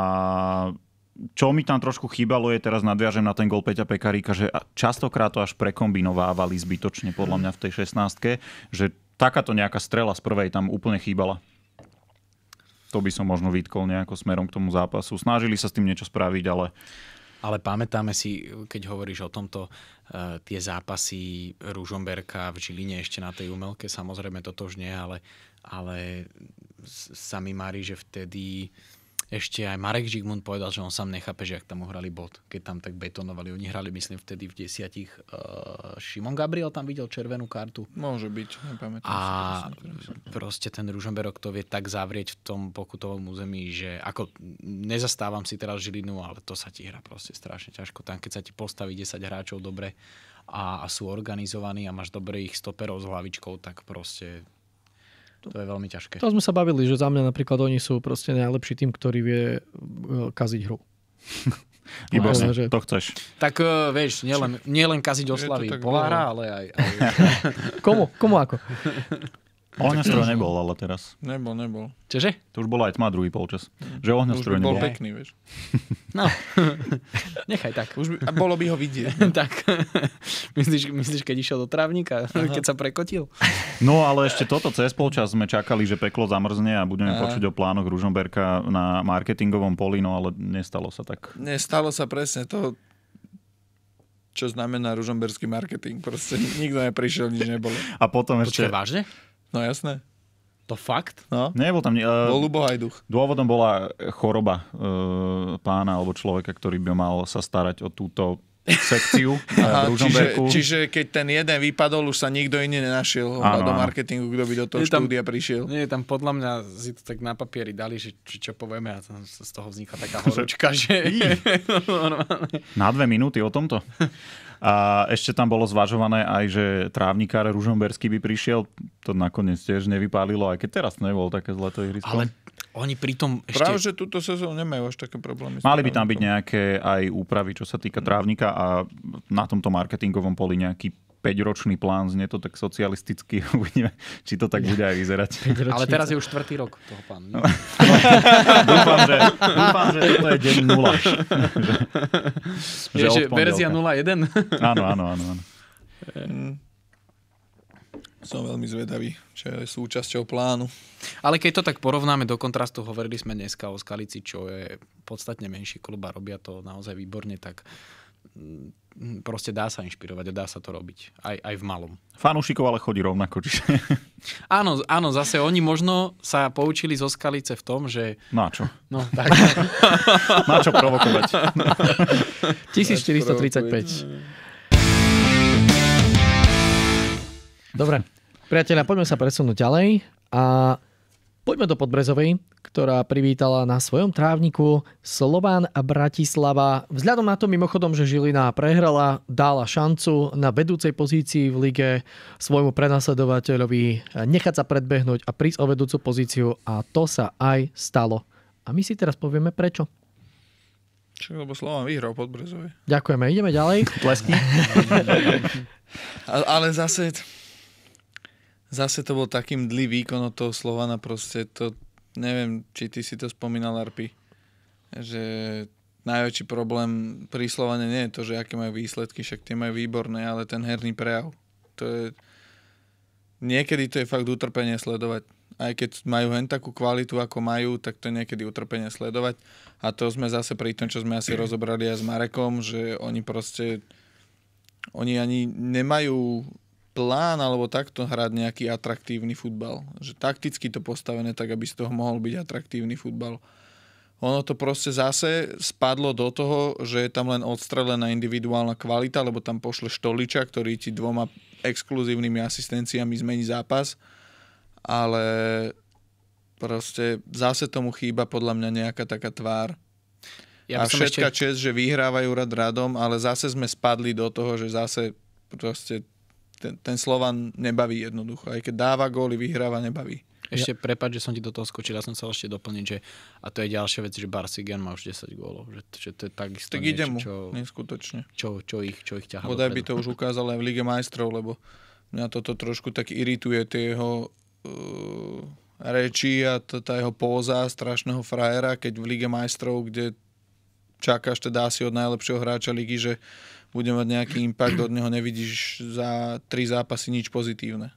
čo mi tam trošku chýbalo je, teraz nadviažem na ten gol Peťa Pekaríka, že častokrát to až prekombinovávali zbytočne podľa mňa v tej 16 že takáto nejaká strela z prvej tam úplne chýbala to by som možno vytkol nejako smerom k tomu zápasu. Snažili sa s tým niečo spraviť, ale... Ale pamätáme si, keď hovoríš o tomto, e, tie zápasy Ružomberka v Žiline ešte na tej umelke, samozrejme toto už nie, ale, ale sami mári, že vtedy ešte aj Marek Žigmund povedal, že on sám nechápe, že ak tam uhrali bod, keď tam tak betonovali. Oni hrali, myslím, vtedy v desiatich. Uh, Šimon Gabriel tam videl červenú kartu. Môže byť, nepamätám. A proste ten Ružomberok to vie tak zavrieť v tom pokutovom území, že ako nezastávam si teraz Žilinu, ale to sa ti hrá proste strašne ťažko. Tam, keď sa ti postaví 10 hráčov dobre a, a sú organizovaní a máš dobrých stoperov s hlavičkou, tak proste to je veľmi ťažké. To sme sa bavili, že za mňa napríklad oni sú proste najlepší tým, ktorý vie e, kaziť hru. Iba no, že... to chceš. Tak uh, vieš, nielen, nielen kaziť oslavy pohára, ale aj... aj... komu? Komu ako? Mhm. Ohňostroj nebol, ale teraz. Nebol, nebol. Čože? To už bola aj tma druhý polčas. Mhm. Že ohňostroj nebol. bol pekný, vieš. No, nechaj tak. Už by, a bolo by ho vidieť. No. tak. myslíš, myslíš, keď išiel do trávnika, Aha. keď sa prekotil? No, ale ešte toto cez polčas sme čakali, že peklo zamrzne a budeme Aha. počuť o plánoch Ružomberka na marketingovom poli, no ale nestalo sa tak. Nestalo sa presne. To, čo znamená ružomberský marketing. Proste nikto neprišiel, nič nebolo. A potom ešte... Počkej, vážne? No jasné. To fakt? No. Nebol tam... Uh, bol duch. Dôvodom bola choroba uh, pána alebo človeka, ktorý by mal sa starať o túto sekciu eh, v Ružomberku. Čiže, čiže keď ten jeden vypadol, už sa nikto iný nenašiel áno, do marketingu, kto by do toho štúdia tam, prišiel. Nie, tam podľa mňa si to tak na papieri dali, že či, čo povieme a tam z toho vznikla taká horúčka, že... na dve minúty o tomto. A ešte tam bolo zvažované aj, že trávnikár Ružomberský by prišiel. To nakoniec tiež nevypálilo, aj keď teraz nebolo také to ihrisko. Ale oni pritom ešte... Práve, že túto sezónu nemajú až také problémy. Mali by tam byť nejaké aj úpravy, čo sa týka trávnika a na tomto marketingovom poli nejaký 5-ročný plán, znie to tak socialisticky, uvidíme, či to tak bude aj vyzerať. Ale teraz je už štvrtý rok toho plánu. No. dúfam, že, dúfam, že toto je deň 0. že, že verzia 0.1? áno, áno, áno. áno. Som veľmi zvedavý, čo je súčasťou plánu. Ale keď to tak porovnáme do kontrastu, hovorili sme dneska o Skalici, čo je podstatne menší klub a robia to naozaj výborne, tak mm, proste dá sa inšpirovať a dá sa to robiť. Aj, aj v malom. Fanúšikov ale chodí rovnako. Čiže... áno, áno, zase oni možno sa poučili zo Skalice v tom, že... Na no čo? No, tak. Na čo provokovať? 1435. Dobre, Priatelia, poďme sa presunúť ďalej a poďme do Podbrezovej, ktorá privítala na svojom trávniku Slován a Bratislava. Vzhľadom na to mimochodom, že Žilina prehrala, dala šancu na vedúcej pozícii v lige svojmu prenasledovateľovi nechať sa predbehnúť a prísť o vedúcu pozíciu a to sa aj stalo. A my si teraz povieme prečo. Čo, lebo Slován vyhral Podbrezovej. Ďakujeme, ideme ďalej. Ale zase zase to bol takým dlý výkon od toho Slovana proste. To, neviem, či ty si to spomínal, Arpi, že najväčší problém pri Slovane nie je to, že aké majú výsledky, však tie majú výborné, ale ten herný prejav. To je... Niekedy to je fakt utrpenie sledovať. Aj keď majú hen takú kvalitu, ako majú, tak to je niekedy utrpenie sledovať. A to sme zase pri tom, čo sme asi rozobrali aj s Marekom, že oni proste oni ani nemajú plán alebo takto hrať nejaký atraktívny futbal. Že takticky to postavené tak, aby z toho mohol byť atraktívny futbal. Ono to proste zase spadlo do toho, že je tam len odstrelená individuálna kvalita, lebo tam pošle Štoliča, ktorý ti dvoma exkluzívnymi asistenciami zmení zápas. Ale proste zase tomu chýba podľa mňa nejaká taká tvár. Ja a všetka ešte... čest, že vyhrávajú rad radom, ale zase sme spadli do toho, že zase proste ten, ten Slovan nebaví jednoducho. Aj keď dáva góly, vyhráva, nebaví. Ešte ja. prepad, že som ti do toho skočil, ja som chcel ešte doplniť, že a to je ďalšia vec, že Barsigan má už 10 gólov, že, že to je takisto tak ide niečo, čo, neskutočne. Čo, čo, ich, čo ich ťahá. Bodaj by to už ukázal aj v Lige majstrov, lebo mňa toto trošku tak irituje, tie jeho uh, reči a tá jeho póza strašného frajera, keď v Lige majstrov, kde čakáš teda asi od najlepšieho hráča ligy, že bude mať nejaký impact, od neho nevidíš za tri zápasy nič pozitívne.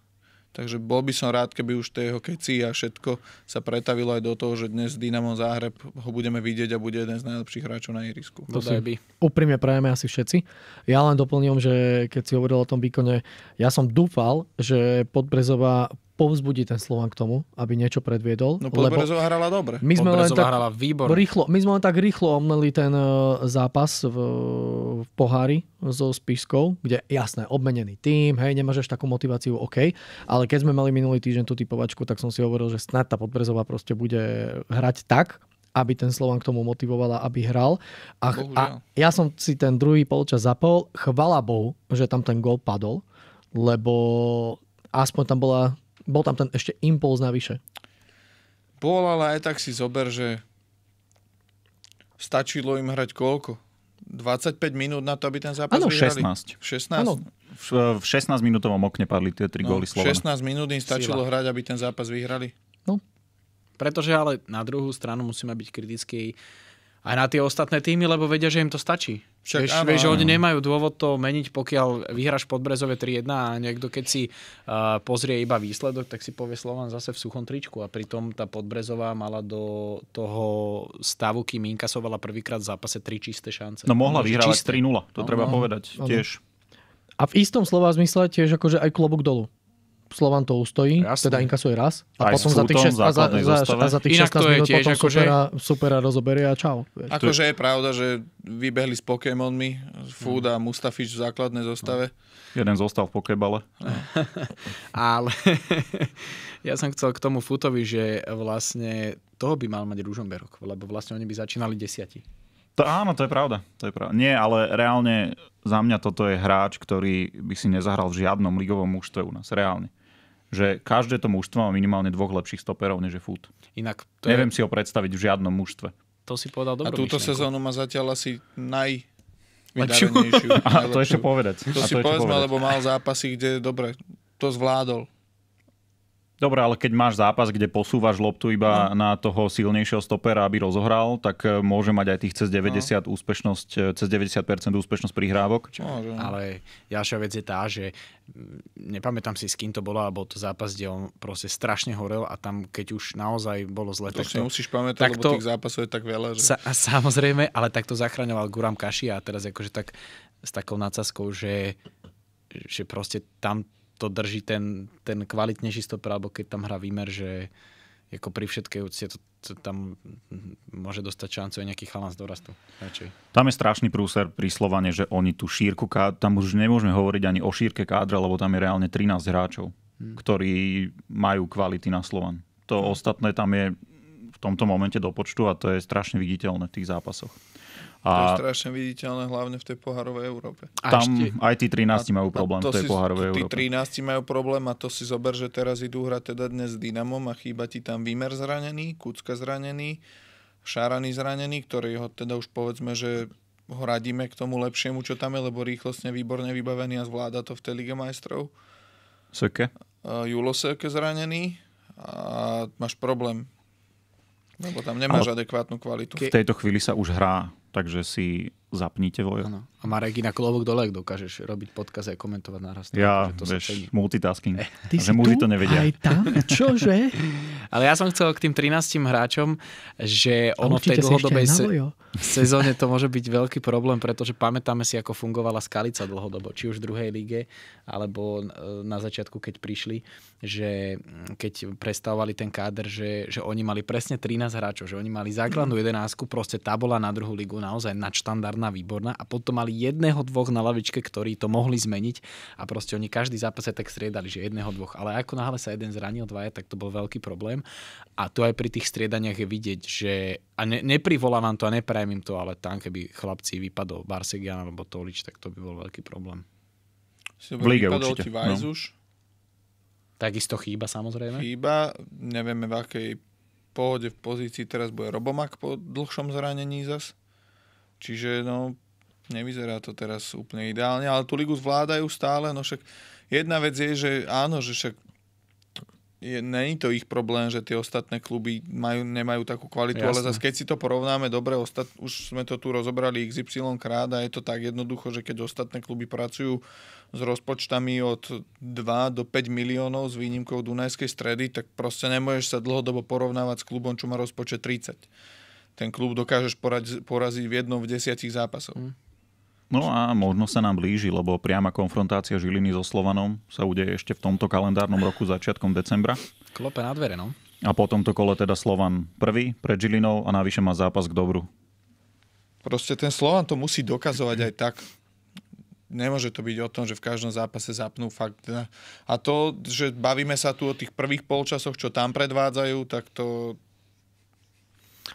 Takže bol by som rád, keby už tie jeho keci a všetko sa pretavilo aj do toho, že dnes Dynamo Záhreb ho budeme vidieť a bude jeden z najlepších hráčov na ihrisku. To si by. úprimne prajeme asi všetci. Ja len doplním, že keď si hovoril o tom výkone, ja som dúfal, že Podbrezová povzbudí ten Slovan k tomu, aby niečo predviedol. No Podbrezová hrala dobre. My sme len tak, hrala výborne. Rýchlo, my sme len tak rýchlo omleli ten e, zápas v, v pohári so Spiskou, kde jasné, obmenený tým, hej, nemáš až takú motiváciu, OK. Ale keď sme mali minulý týždeň tú typovačku, tak som si hovoril, že snad tá Podbrezová proste bude hrať tak, aby ten Slovan k tomu motivovala, aby hral. A, a ja som si ten druhý polčas zapol. Chvala Bohu, že tam ten gol padol, lebo aspoň tam bola bol tam ten ešte impuls navyše. Bol, ale aj tak si zober, že stačilo im hrať koľko? 25 minút na to, aby ten zápas ano, vyhrali? 16. 16? Ano. V, v 16-minútovom okne padli tie tri no, góly Slovan. 16 minút im stačilo Sila. hrať, aby ten zápas vyhrali? No. Pretože ale na druhú stranu musíme byť kritickí aj na tie ostatné týmy, lebo vedia, že im to stačí. Však vieš, áno, vieš, že oni nemajú dôvod to meniť, pokiaľ vyhráš Podbrezové 3-1 a niekto, keď si uh, pozrie iba výsledok, tak si povie Slovan zase v suchom tričku. A pritom tá Podbrezová mala do toho stavu, kým inkasovala prvýkrát v zápase tri čisté šance. No mohla vyhrávať 3-0, to no, treba no, povedať no. tiež. A v istom slova zmysle tiež akože aj klobok dolu. Slovan to ustojí, Jasne. teda inkasuje raz a Aj potom za tých, šest, a za, za, a za tých 16 minút potom ako supera, že... supera rozoberie a čau. Akože je pravda, že vybehli s Pokémonmi, Food a Mustafič v základnej zostave. No. Jeden zostal v Pokébale. Ale ja som chcel k tomu Futovi, že vlastne toho by mal mať Ružomberok, lebo vlastne oni by začínali desiati. To, áno, to je pravda. To je pravda. Nie, ale reálne za mňa toto je hráč, ktorý by si nezahral v žiadnom ligovom mužstve u nás. Reálne že každé to mužstvo má minimálne dvoch lepších stoperov než je fut. Inak to Neviem je... si ho predstaviť v žiadnom mužstve. To si povedal dobrú A túto myšlenku. sezónu má zatiaľ asi naj... A to ešte povedať. To, to si povedzme, lebo mal zápasy, kde dobre, to zvládol. Dobre, ale keď máš zápas, kde posúvaš loptu iba no. na toho silnejšieho stopera, aby rozohral, tak e, môže mať aj tých cez 90 no. úspešnosť, e, cez 90% úspešnosť prihrávok. Môže. No. Ale ďalšia vec je tá, že mm, nepamätám si, s kým to bolo, alebo to zápas, kde on proste strašne horel a tam, keď už naozaj bolo zle, to tak si to, musíš pamätať, tak lebo to, tých zápasov je tak veľa. Že... Sa, samozrejme, ale tak to zachraňoval Guram Kaši a teraz akože tak s takou nadsaskou, že, že proste tam to drží ten, ten kvalitnejší stoper, alebo keď tam hrá výmer, že ako pri všetkej úcte to, to tam môže dostať šancu aj nejaký chalan z dorastu. Radšej. Tam je strašný prúser pri Slovane, že oni tú šírku, tam už nemôžeme hovoriť ani o šírke kádra, lebo tam je reálne 13 hráčov, hmm. ktorí majú kvality na Slovan. To hmm. ostatné tam je v tomto momente do počtu a to je strašne viditeľné v tých zápasoch. A to je strašne viditeľné, hlavne v tej poharovej Európe. Tam aj tí 13 majú problém v tej si, poharovej Európe. Tí 13 majú problém a to si zober, že teraz idú hrať teda dnes s Dynamom a chýba ti tam Výmer zranený, Kucka zranený, Šarany zranený, ktorý ho teda už povedzme, že ho radíme k tomu lepšiemu, čo tam je, lebo rýchlosne výborne vybavený a zvláda to v tej Lige majstrov. Seke? Julo Seke zranený a máš problém. Lebo tam nemáš Ale adekvátnu kvalitu. V tejto chvíli sa už hrá takže si zapnite vojo. Ano. A Marek, inak klobok dole, ak dokážeš robiť podkaz a komentovať naraz. Ja, akože to vieš, multitasking. E, ty a že muži tu? to nevedia. Aj tam? Čože? Ale ja som chcel k tým 13 hráčom, že ono v tej dlhodobej se- sezóne to môže byť veľký problém, pretože pamätáme si, ako fungovala Skalica dlhodobo, či už v druhej lige, alebo e, na začiatku, keď prišli, že mm, keď prestávali ten káder, že, že oni mali presne 13 hráčov, že oni mali základnú jedenásku, proste tá bola na druhú ligu naozaj nadštandardná, výborná a potom mali mali jedného, dvoch na lavičke, ktorí to mohli zmeniť a proste oni každý zápas tak striedali, že jedného, dvoch. Ale ako náhle sa jeden zranil, dvaja, tak to bol veľký problém. A tu aj pri tých striedaniach je vidieť, že a ne, neprivolávam to a neprajem im to, ale tam keby chlapci vypadol Barsegian alebo Tolič, tak to by bol veľký problém. V líge určite. No. Takisto chýba samozrejme. Chýba, nevieme v akej pohode v pozícii teraz bude Robomak po dlhšom zranení zas. Čiže no, nevyzerá to teraz úplne ideálne, ale tú ligu zvládajú stále, no však jedna vec je, že áno, že však je, není to ich problém, že tie ostatné kluby majú, nemajú takú kvalitu, Jasne. ale zase keď si to porovnáme, dobre, ostat, už sme to tu rozobrali XY krát a je to tak jednoducho, že keď ostatné kluby pracujú s rozpočtami od 2 do 5 miliónov s výnimkou Dunajskej stredy, tak proste nemôžeš sa dlhodobo porovnávať s klubom, čo má rozpočet 30. Ten klub dokážeš poraziť, poraziť v jednom v desiatich zápasoch. Mm. No a možno sa nám blíži, lebo priama konfrontácia Žiliny so Slovanom sa udeje ešte v tomto kalendárnom roku začiatkom decembra. Klope na dvere, no. A po tomto kole teda Slovan prvý pred Žilinou a navyše má zápas k dobru. Proste ten Slovan to musí dokazovať aj tak. Nemôže to byť o tom, že v každom zápase zapnú fakt. A to, že bavíme sa tu o tých prvých polčasoch, čo tam predvádzajú, tak to,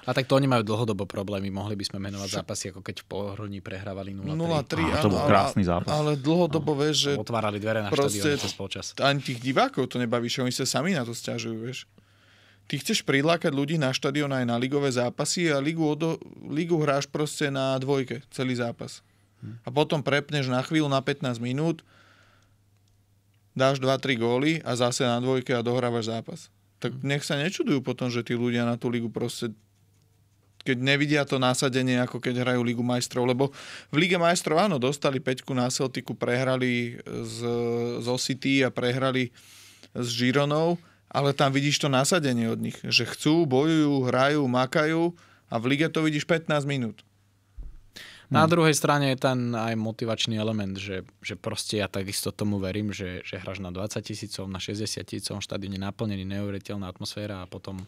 a tak to oni majú dlhodobo problémy. Mohli by sme menovať zápasy, ako keď v Pohroni prehrávali 0-3. 0-3 áno, to bol krásny zápas. Ale, dlhodobo, no. vieš, že... Otvárali dvere na štadióne cez počas. Ani tých divákov to nebaví, že oni sa sami na to stiažujú, vieš. Ty chceš prilákať ľudí na štadión aj na ligové zápasy a ligu, odo, ligu hráš proste na dvojke celý zápas. Hm. A potom prepneš na chvíľu na 15 minút, dáš 2-3 góly a zase na dvojke a dohrávaš zápas. Tak hm. nech sa nečudujú potom, že tí ľudia na tú ligu proste keď nevidia to násadenie, ako keď hrajú Ligu majstrov. Lebo v Lige majstrov, áno, dostali peťku na Celtiku, prehrali z, z City a prehrali s Gironou, ale tam vidíš to násadenie od nich, že chcú, bojujú, hrajú, makajú a v lige to vidíš 15 minút. Na hm. druhej strane je ten aj motivačný element, že, že proste ja takisto tomu verím, že, že hráš na 20 tisícov, na 60 tisícov, štadión je naplnený, neuveriteľná atmosféra a potom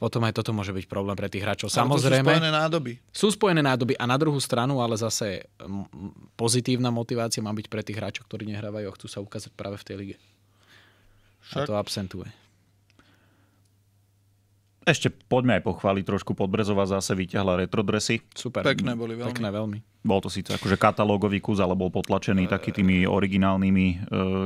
potom aj toto môže byť problém pre tých hráčov. Samozrejme, sú spojené nádoby. Sú spojené nádoby a na druhú stranu, ale zase pozitívna motivácia má byť pre tých hráčov, ktorí nehrávajú a chcú sa ukázať práve v tej lige. Však. A to absentuje. Ešte poďme aj pochváliť trošku Podbrezová zase vyťahla retrodresy. Super. Pekné boli veľmi. Pekné veľmi. Bol to síce akože katalógový kus, ale bol potlačený e... taký tými originálnymi e,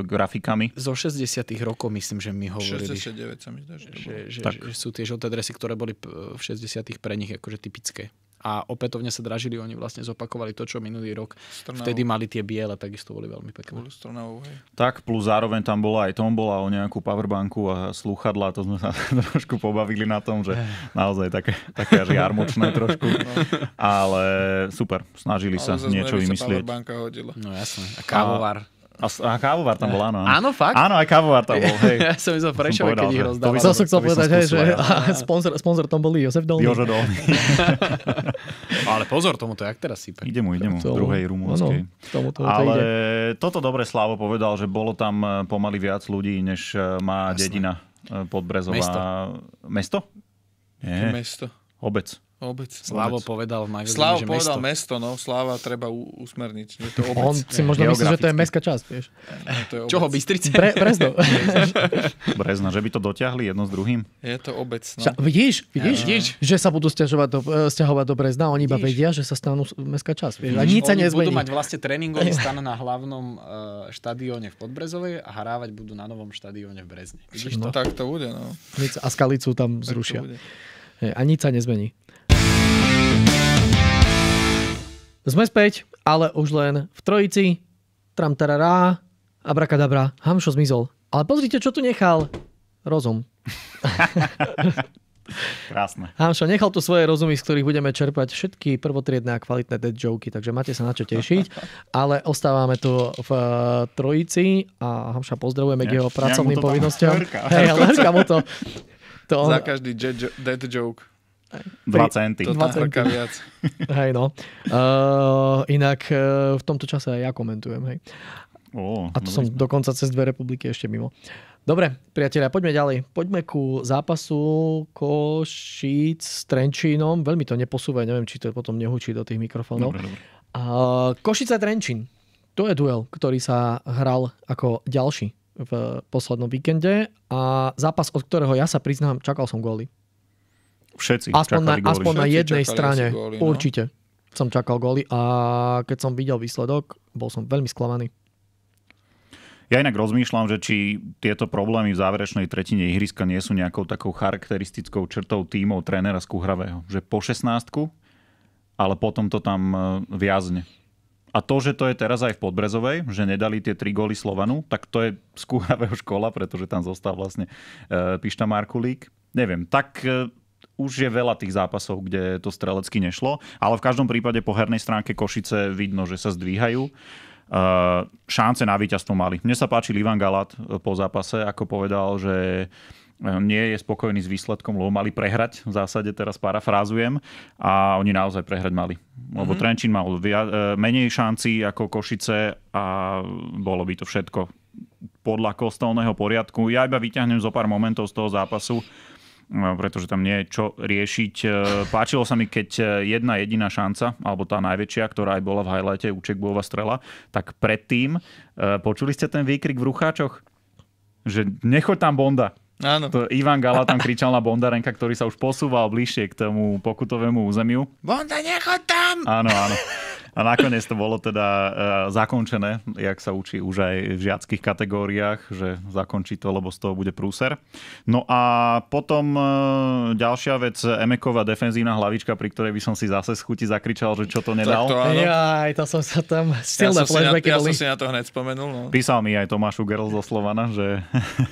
grafikami. Zo 60 rokov myslím, že mi hovorili. 69 sa mi zdá, že, že, že, tak. že sú tie žlté dresy, ktoré boli e, v 60 pre nich akože typické a opätovne sa dražili, oni vlastne zopakovali to, čo minulý rok. Strnavú. Vtedy mali tie biele, takisto boli veľmi pekné. Strnavú, hej. Tak, plus zároveň tam bola aj tombola o nejakú powerbanku a slúchadla, to sme sa trošku pobavili na tom, že eh. naozaj také, také až jarmočné trošku. No. Ale super, snažili Ale sa niečo vymyslieť. Powerbanka hodila. No jasné, a kávovar. A a, a kávovar tam bol, áno. Áno, fakt? Áno, aj kávovar tam bol, hej. Ja som myslel prečo, keď ich rozdával. To by som, som chcel povedať, hej, že sponzor, sponzor tom bol Jozef Dolný. Jozef Dolný. Ale pozor, tomu to jak teraz sype. Ide mu, ide mu, druhej rumúnskej. No, to Ale ide. toto dobre Slavo povedal, že bolo tam eh, pomaly viac ľudí, než eh, má Jasne. dedina eh, Podbrezová. Mesto? Mesto? Nie. Mesto. Obec. Obec. Slavo obec. povedal v magazíne, Slavo že povedal mesto. mesto, no. Sláva treba u- usmerniť. Je to obec. On si možno myslí, že to je mestská časť, vieš. No, to je Čoho, Bystrice? Bre, Brezno. Brezno, že by to dotiahli jedno s druhým? Je to obec, no. Ča, vidíš, vidíš, vidíš, že sa budú stiažovať do, e, stiahovať do Brezna, oni iba vedia, že sa stanú mestská časť. Vieš. A nič sa nezmení. Budú mať vlastne tréningový stan na hlavnom uh, štadióne v Podbrezovej a hrávať budú na novom štadióne v Brezne. Vidíš no. to? Tak to bude, no. A skalicu tam zrušia. A nič sa nezmení. Sme späť, ale už len v trojici. Tram tarará, abrakadabra, Hamšo zmizol. Ale pozrite, čo tu nechal. Rozum. Krásne. Hamšo, nechal tu svoje rozumy, z ktorých budeme čerpať všetky prvotriedne a kvalitné dead joke. takže máte sa na čo tešiť. Ale ostávame tu v eh, trojici a Hamša pozdravujeme k jeho pracovným ja povinnostiam. Hej, hrka mu to. to on... Za každý dead joke. 2 centy. To 2 centy. viac. Hej, no. Uh, inak uh, v tomto čase aj ja komentujem, hej. Oh, A to no som sme. dokonca cez dve republiky ešte mimo. Dobre, priatelia, poďme ďalej. Poďme ku zápasu Košíc s Trenčínom. Veľmi to neposúvaj, neviem, či to potom nehučí do tých mikrofónov. Dobre, dobre. Uh, Košice Trenčín. To je duel, ktorý sa hral ako ďalší v poslednom víkende a zápas, od ktorého ja sa priznám, čakal som góly. Všetci aspoň na, góly. Aspoň na jednej strane. Góly, no? Určite som čakal góly a keď som videl výsledok, bol som veľmi sklamaný. Ja inak rozmýšľam, že či tieto problémy v záverečnej tretine ihriska nie sú nejakou takou charakteristickou črtou tímov trénera Skuhravého. Že po 16 ale potom to tam e, viazne. A to, že to je teraz aj v Podbrezovej, že nedali tie tri góly Slovanu, tak to je Kuhravého škola, pretože tam zostal vlastne e, Pišta Markulík. Neviem, tak e, už je veľa tých zápasov, kde to strelecky nešlo, ale v každom prípade po hernej stránke Košice vidno, že sa zdvíhajú. E, šance na víťazstvo mali. Mne sa páči Ivan Galat e, po zápase, ako povedal, že e, nie je spokojný s výsledkom, lebo mali prehrať, v zásade teraz parafrázujem, a oni naozaj prehrať mali. Lebo mm-hmm. Trenčín mal via- menej šanci ako Košice a bolo by to všetko podľa kostolného poriadku. Ja iba vyťahnem zo pár momentov z toho zápasu. No, pretože tam nie je čo riešiť. E, páčilo sa mi, keď e, jedna jediná šanca, alebo tá najväčšia, ktorá aj bola v highlighte, bova strela, tak predtým e, počuli ste ten výkrik v rucháčoch? Že nechoď tam Bonda, Áno. To Ivan Gala tam kričal na Bondarenka, ktorý sa už posúval bližšie k tomu pokutovému územiu. Bonda, nechoď tam! Áno, áno. A nakoniec to bolo teda uh, zakončené, jak sa učí už aj v žiackých kategóriách, že zakončí to, lebo z toho bude prúser. No a potom uh, ďalšia vec, Emeková defenzívna hlavička, pri ktorej by som si zase z chuti zakričal, že čo to nedal. Tak to áno. aj to som sa tam still ja na Ja, som si na to hneď spomenul. No. Písal mi aj Tomáš Ugerl zo Slovana, že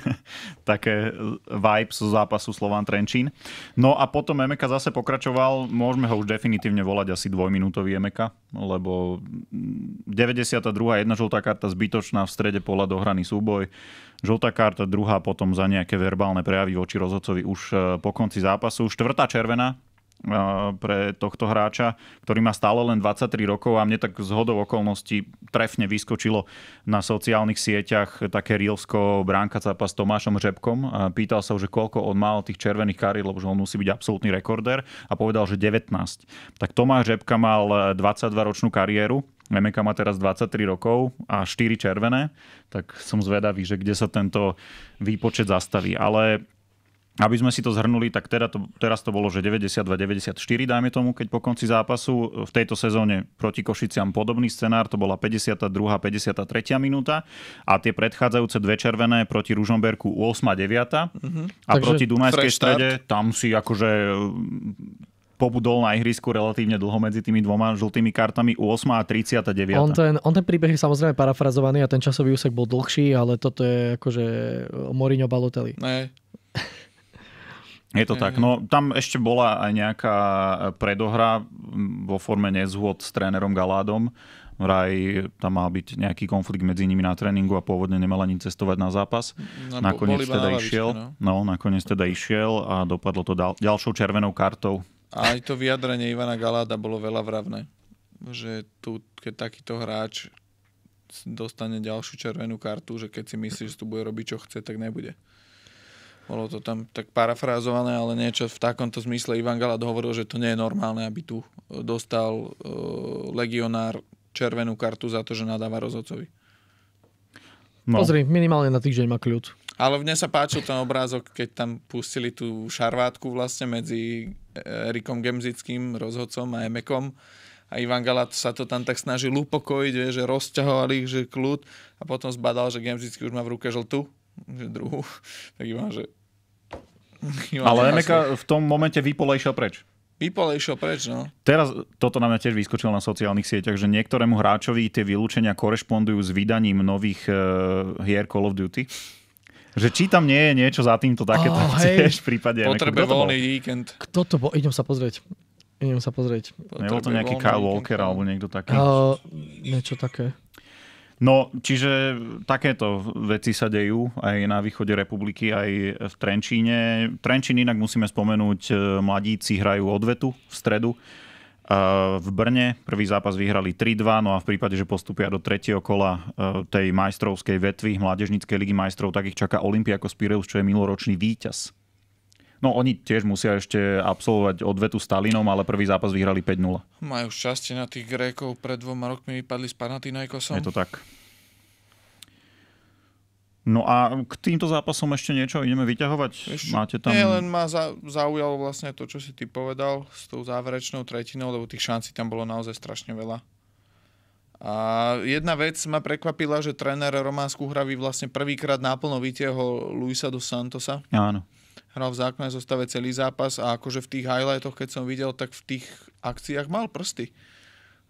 také eh, vibes zo zápasu Slovan Trenčín. No a potom Emeka zase pokračoval, môžeme ho už definitívne volať asi dvojminútový Emeka, lebo 92. jedna žltá karta zbytočná, v strede pola dohraný súboj, žltá karta druhá potom za nejaké verbálne prejavy voči rozhodcovi už eh, po konci zápasu, štvrtá červená, pre tohto hráča, ktorý má stále len 23 rokov a mne tak z hodou okolností trefne vyskočilo na sociálnych sieťach také rílsko bránka zápas s Tomášom Žepkom. pýtal sa, že koľko on mal tých červených kariet, lebo že on musí byť absolútny rekordér a povedal, že 19. Tak Tomáš Žepka mal 22-ročnú kariéru Memeka má teraz 23 rokov a 4 červené, tak som zvedavý, že kde sa tento výpočet zastaví. Ale aby sme si to zhrnuli, tak teda to, teraz to bolo, že 92-94, dajme tomu, keď po konci zápasu. V tejto sezóne proti Košiciam podobný scenár, to bola 52. 53. minúta a tie predchádzajúce dve červené proti Ružomberku 8. 9. Uh-huh. A Takže proti Dunajskej strede, tam si akože mm, pobudol na ihrisku relatívne dlho medzi tými dvoma žltými kartami u 8 a 39. On ten, on ten príbeh je samozrejme parafrazovaný a ten časový úsek bol dlhší, ale toto je akože Mourinho Balotelli. Ne. Je to tak. Mhm. No tam ešte bola aj nejaká e, predohra vo forme nezhôd s trénerom Galádom. Vraj tam mal byť nejaký konflikt medzi nimi na tréningu a pôvodne nemala ani cestovať na zápas. No, nakoniec teda na išiel. No. no, nakoniec teda išiel a dopadlo to dal- ďalšou červenou kartou. A aj to vyjadrenie Ivana Galáda bolo veľa vravné. Že tu, keď takýto hráč dostane ďalšiu červenú kartu, že keď si myslíš, že tu bude robiť, čo chce, tak nebude. Bolo to tam tak parafrázované, ale niečo v takomto zmysle Ivan Galad hovoril, že to nie je normálne, aby tu e, dostal e, legionár červenú kartu za to, že nadáva rozhodcovi. No. Pozri, minimálne na týždeň má kľud. Ale mne sa páčil ten obrázok, keď tam pustili tú šarvátku vlastne medzi e, Erikom Gemzickým, rozhodcom a Emekom a Ivan Galat sa to tam tak snažil upokojiť, vie, že rozťahovali ich, že kľud a potom zbadal, že Gemzický už má v ruke žltú že druhú, tak Ivan, že... Ivan, Ale Emeka v tom momente išiel preč. išiel preč, no. Teraz toto na mňa tiež vyskočilo na sociálnych sieťach, že niektorému hráčovi tie vylúčenia korešpondujú s vydaním nových uh, hier Call of Duty. Že či tam nie je niečo za týmto takéto oh, tiež v prípade. Potrebe voľný víkend. Kto to bol? Idem sa pozrieť. Idem sa pozrieť. Nebol to nejaký Kyle Walker alebo niekto taký? Uh, niečo také. No, čiže takéto veci sa dejú aj na východe republiky, aj v Trenčíne. Trenčín inak musíme spomenúť, e, mladíci hrajú odvetu v stredu. E, v Brne prvý zápas vyhrali 3-2, no a v prípade, že postupia do tretieho kola e, tej majstrovskej vetvy Mládežníckej ligy majstrov, tak ich čaká Olympiakos Pireus, čo je miloročný víťaz No oni tiež musia ešte absolvovať odvetu Stalinom, ale prvý zápas vyhrali 5-0. Majú šťastie na tých Grékov, pred dvoma rokmi vypadli s Panathinaikosom. Je to tak. No a k týmto zápasom ešte niečo ideme vyťahovať? Ešte, Máte tam... Nie, len ma zaujalo vlastne to, čo si ty povedal s tou záverečnou tretinou, lebo tých šancí tam bolo naozaj strašne veľa. A jedna vec ma prekvapila, že tréner Román Skuhravý vlastne prvýkrát náplno vytiahol Luisa do Santosa. Áno hral v základnej zostave celý zápas a akože v tých highlightoch, keď som videl, tak v tých akciách mal prsty.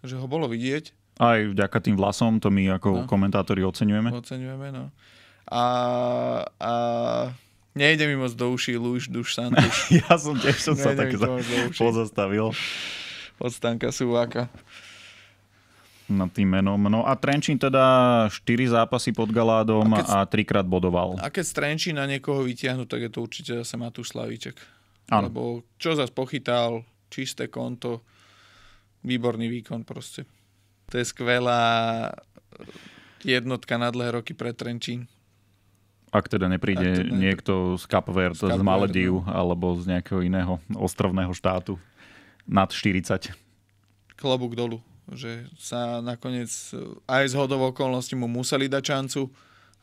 Že ho bolo vidieť. Aj vďaka tým vlasom, to my ako no. komentátori oceňujeme. Oceňujeme, no. A, a nejde mi moc do uší Luš Duš Santuš. ja som tiež som sa tak pozastavil. Od Stanka Suváka nad tým menom. No a Trenčín teda 4 zápasy pod Galádom a, keď, a 3 bodoval. A keď Trenčín na niekoho vytiahnu, tak je to určite zase Matúš Slavíček. Áno. Lebo čo zase pochytal, čisté konto, výborný výkon proste. To je skvelá e, jednotka na dlhé roky pre Trenčín. Ak teda nepríde Ak teda niekto z Kapverd, z, Malediu Malediv no. alebo z nejakého iného ostrovného štátu nad 40. Klobúk dolu že sa nakoniec aj z hodov okolností mu museli dať šancu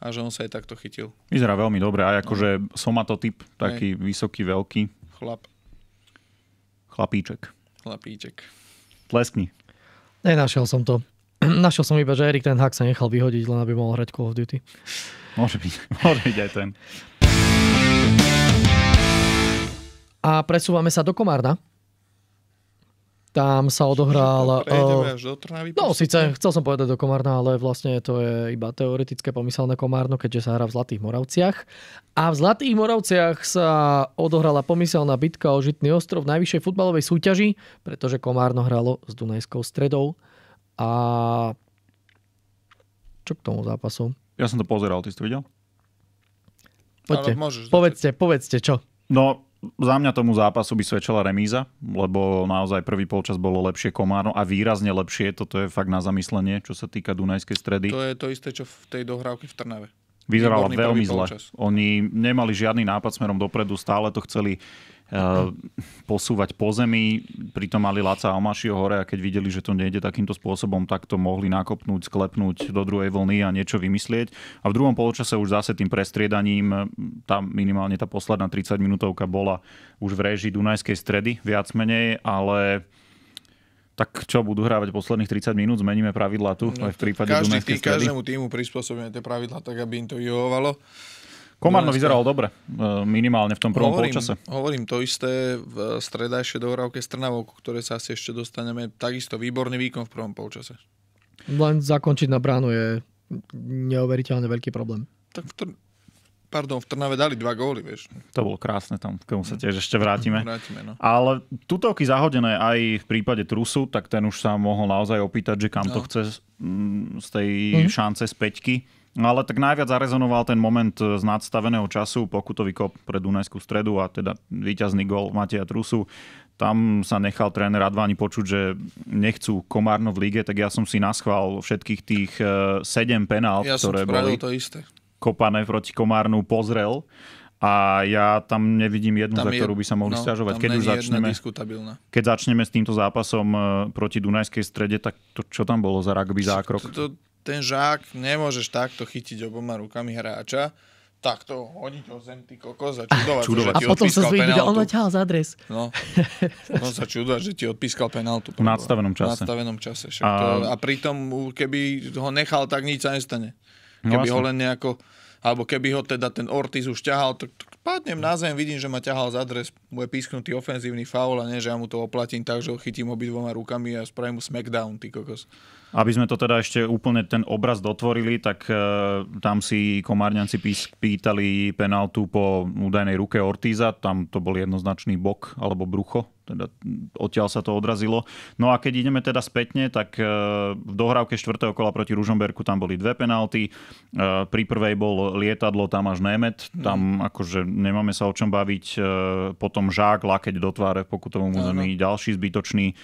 a že on sa aj takto chytil. Vyzerá veľmi dobre, aj akože no. somatotyp, taký aj. vysoký, veľký. Chlap. Chlapíček. Chlapíček. Tleskni. Nenašiel som to. Našiel som iba, že Erik ten hack sa nechal vyhodiť, len aby mohol hrať Call of Duty. Môže byť, môže byť aj ten. A presúvame sa do Komárna, tam sa odohral... Eh, až do Trnavy. No, síce chcel som povedať do Komárna, ale vlastne to je iba teoretické pomyselné Komárno, keďže sa hrá v Zlatých Moravciach. A v Zlatých Moravciach sa odohrala pomyselná bitka o Žitný ostrov v najvyššej futbalovej súťaži, pretože Komárno hralo s Dunajskou stredou. A čo k tomu zápasu? Ja som to pozeral, ty si to videl? Poďte, povedzte, povedzte čo. No, za mňa tomu zápasu by svedčala remíza, lebo naozaj prvý polčas bolo lepšie Komárno a výrazne lepšie. Toto je fakt na zamyslenie, čo sa týka Dunajskej stredy. To je to isté, čo v tej dohrávke v Trnave. Vyzerala veľmi zle. Oni nemali žiadny nápad smerom dopredu, stále to chceli Eh, posúvať po zemi. Pritom mali Laca a Omašio hore a keď videli, že to nejde takýmto spôsobom, tak to mohli nakopnúť, sklepnúť do druhej vlny a niečo vymyslieť. A v druhom poločase už zase tým prestriedaním, eh, tam minimálne tá posledná 30 minútovka bola už v režii Dunajskej stredy, viac menej, ale tak čo, budú hrávať posledných 30 minút, zmeníme pravidla tu, no, aj v prípade Každý, tý, Každému týmu prispôsobíme tie pravidla tak, aby im to vyhovovalo. Komarno vyzeral dobre, e, minimálne v tom prvom hovorím, polčase. Hovorím to isté v stredajšej dohrávke s Trnavou, ktoré sa asi ešte dostaneme. Takisto výborný výkon v prvom polčase. Len zakončiť na bránu je neuveriteľne veľký problém. Tak v tr- pardon, v Trnave dali dva góly, vieš. To bolo krásne tam, k tomu sa tiež ešte vrátime. vrátime no. Ale tutovky zahodené aj v prípade Trusu, tak ten už sa mohol naozaj opýtať, že kam no. to chce z tej mm. šance z peťky. Ale tak najviac zarezonoval ten moment eh, z nadstaveného času, pokutový kop pre Dunajskú stredu a teda víťazný gol Mateja Trusu. Tam sa nechal tréner Radváni počuť, že nechcú Komárno v lige, tak ja som si naschval všetkých tých 7 eh, penál, ja ktoré boli to isté. kopané proti Komárnu, pozrel a ja tam nevidím jednu, tam za ktorú by sa mohli no, stiažovať. Keď už začneme, keď začneme s týmto zápasom eh, proti Dunajskej strede, tak to, čo tam bolo za rugby zákrok? To, to, ten žák nemôžeš takto chytiť oboma rukami hráča, to hodiť o zem, ty kokos a čudovať, čudovať. Že, a potom sa zvíjde, on ťahal za adres. No, no sa čudovať, že ti odpískal penáltu. V nadstavenom čase. V nadstavenom čase. Však a... To, a pritom, keby ho nechal, tak nič sa nestane. No, keby no, ho len nejako, alebo keby ho teda ten Ortiz už ťahal, tak, tak padnem na zem, vidím, že ma ťahal za adres, bude písknutý ofenzívny faul a nie, že ja mu to oplatím tak, že ho chytím obidvoma rukami a spravím mu smackdown, ty kokos. Aby sme to teda ešte úplne ten obraz dotvorili, tak e, tam si Komárňanci pýtali penaltu po údajnej ruke Ortiza, tam to bol jednoznačný bok alebo brucho, teda odtiaľ sa to odrazilo. No a keď ideme teda spätne, tak e, v dohrávke 4. kola proti Ružomberku tam boli dve penalty. E, pri prvej bol lietadlo Tamáš Nemet, tam mhm. akože nemáme sa o čom baviť. E, potom Žák, Lakeď do tváre v pokutovom území, ďalší zbytočný.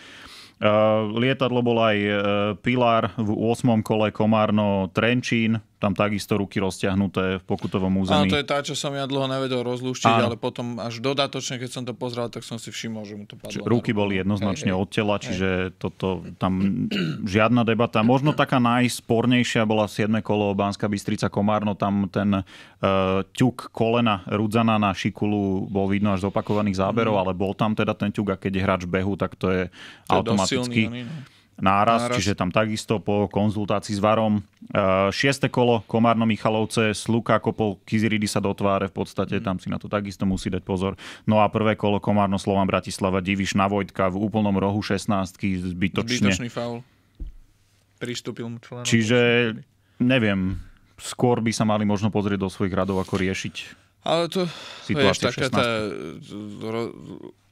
Lietadlo bol aj e, Pilar v 8. kole Komárno Trenčín, tam takisto ruky rozťahnuté v pokutovom území. Áno, to je tá, čo som ja dlho nevedel rozlúštiť, áno. ale potom až dodatočne, keď som to pozrel, tak som si všimol, že mu to padlo. Čiže ruky boli jednoznačne hej, od tela, čiže hej. toto tam žiadna debata. Možno taká najspornejšia bola 7. kolo Bánska Bystrica Komárno, tam ten uh, ťuk kolena Rudzana na šikulu bol vidno až z opakovaných záberov, mm. ale bol tam teda ten ťuk a keď je hráč behu, tak to je, to automaticky. Dosilný, no náraz, náraz, čiže tam takisto po konzultácii s Varom. E, šieste kolo, Komárno Michalovce, Sluka kopol Kiziridisa do tváre v podstate, mm. tam si na to takisto musí dať pozor. No a prvé kolo Komárno Slovan Bratislava, Diviš na Vojtka v úplnom rohu 16 zbytočne. Zbytočný faul. Pristúpil mu členom. Čiže neviem, skôr by sa mali možno pozrieť do svojich radov, ako riešiť ale to, situáciu vieš, taká 16. tá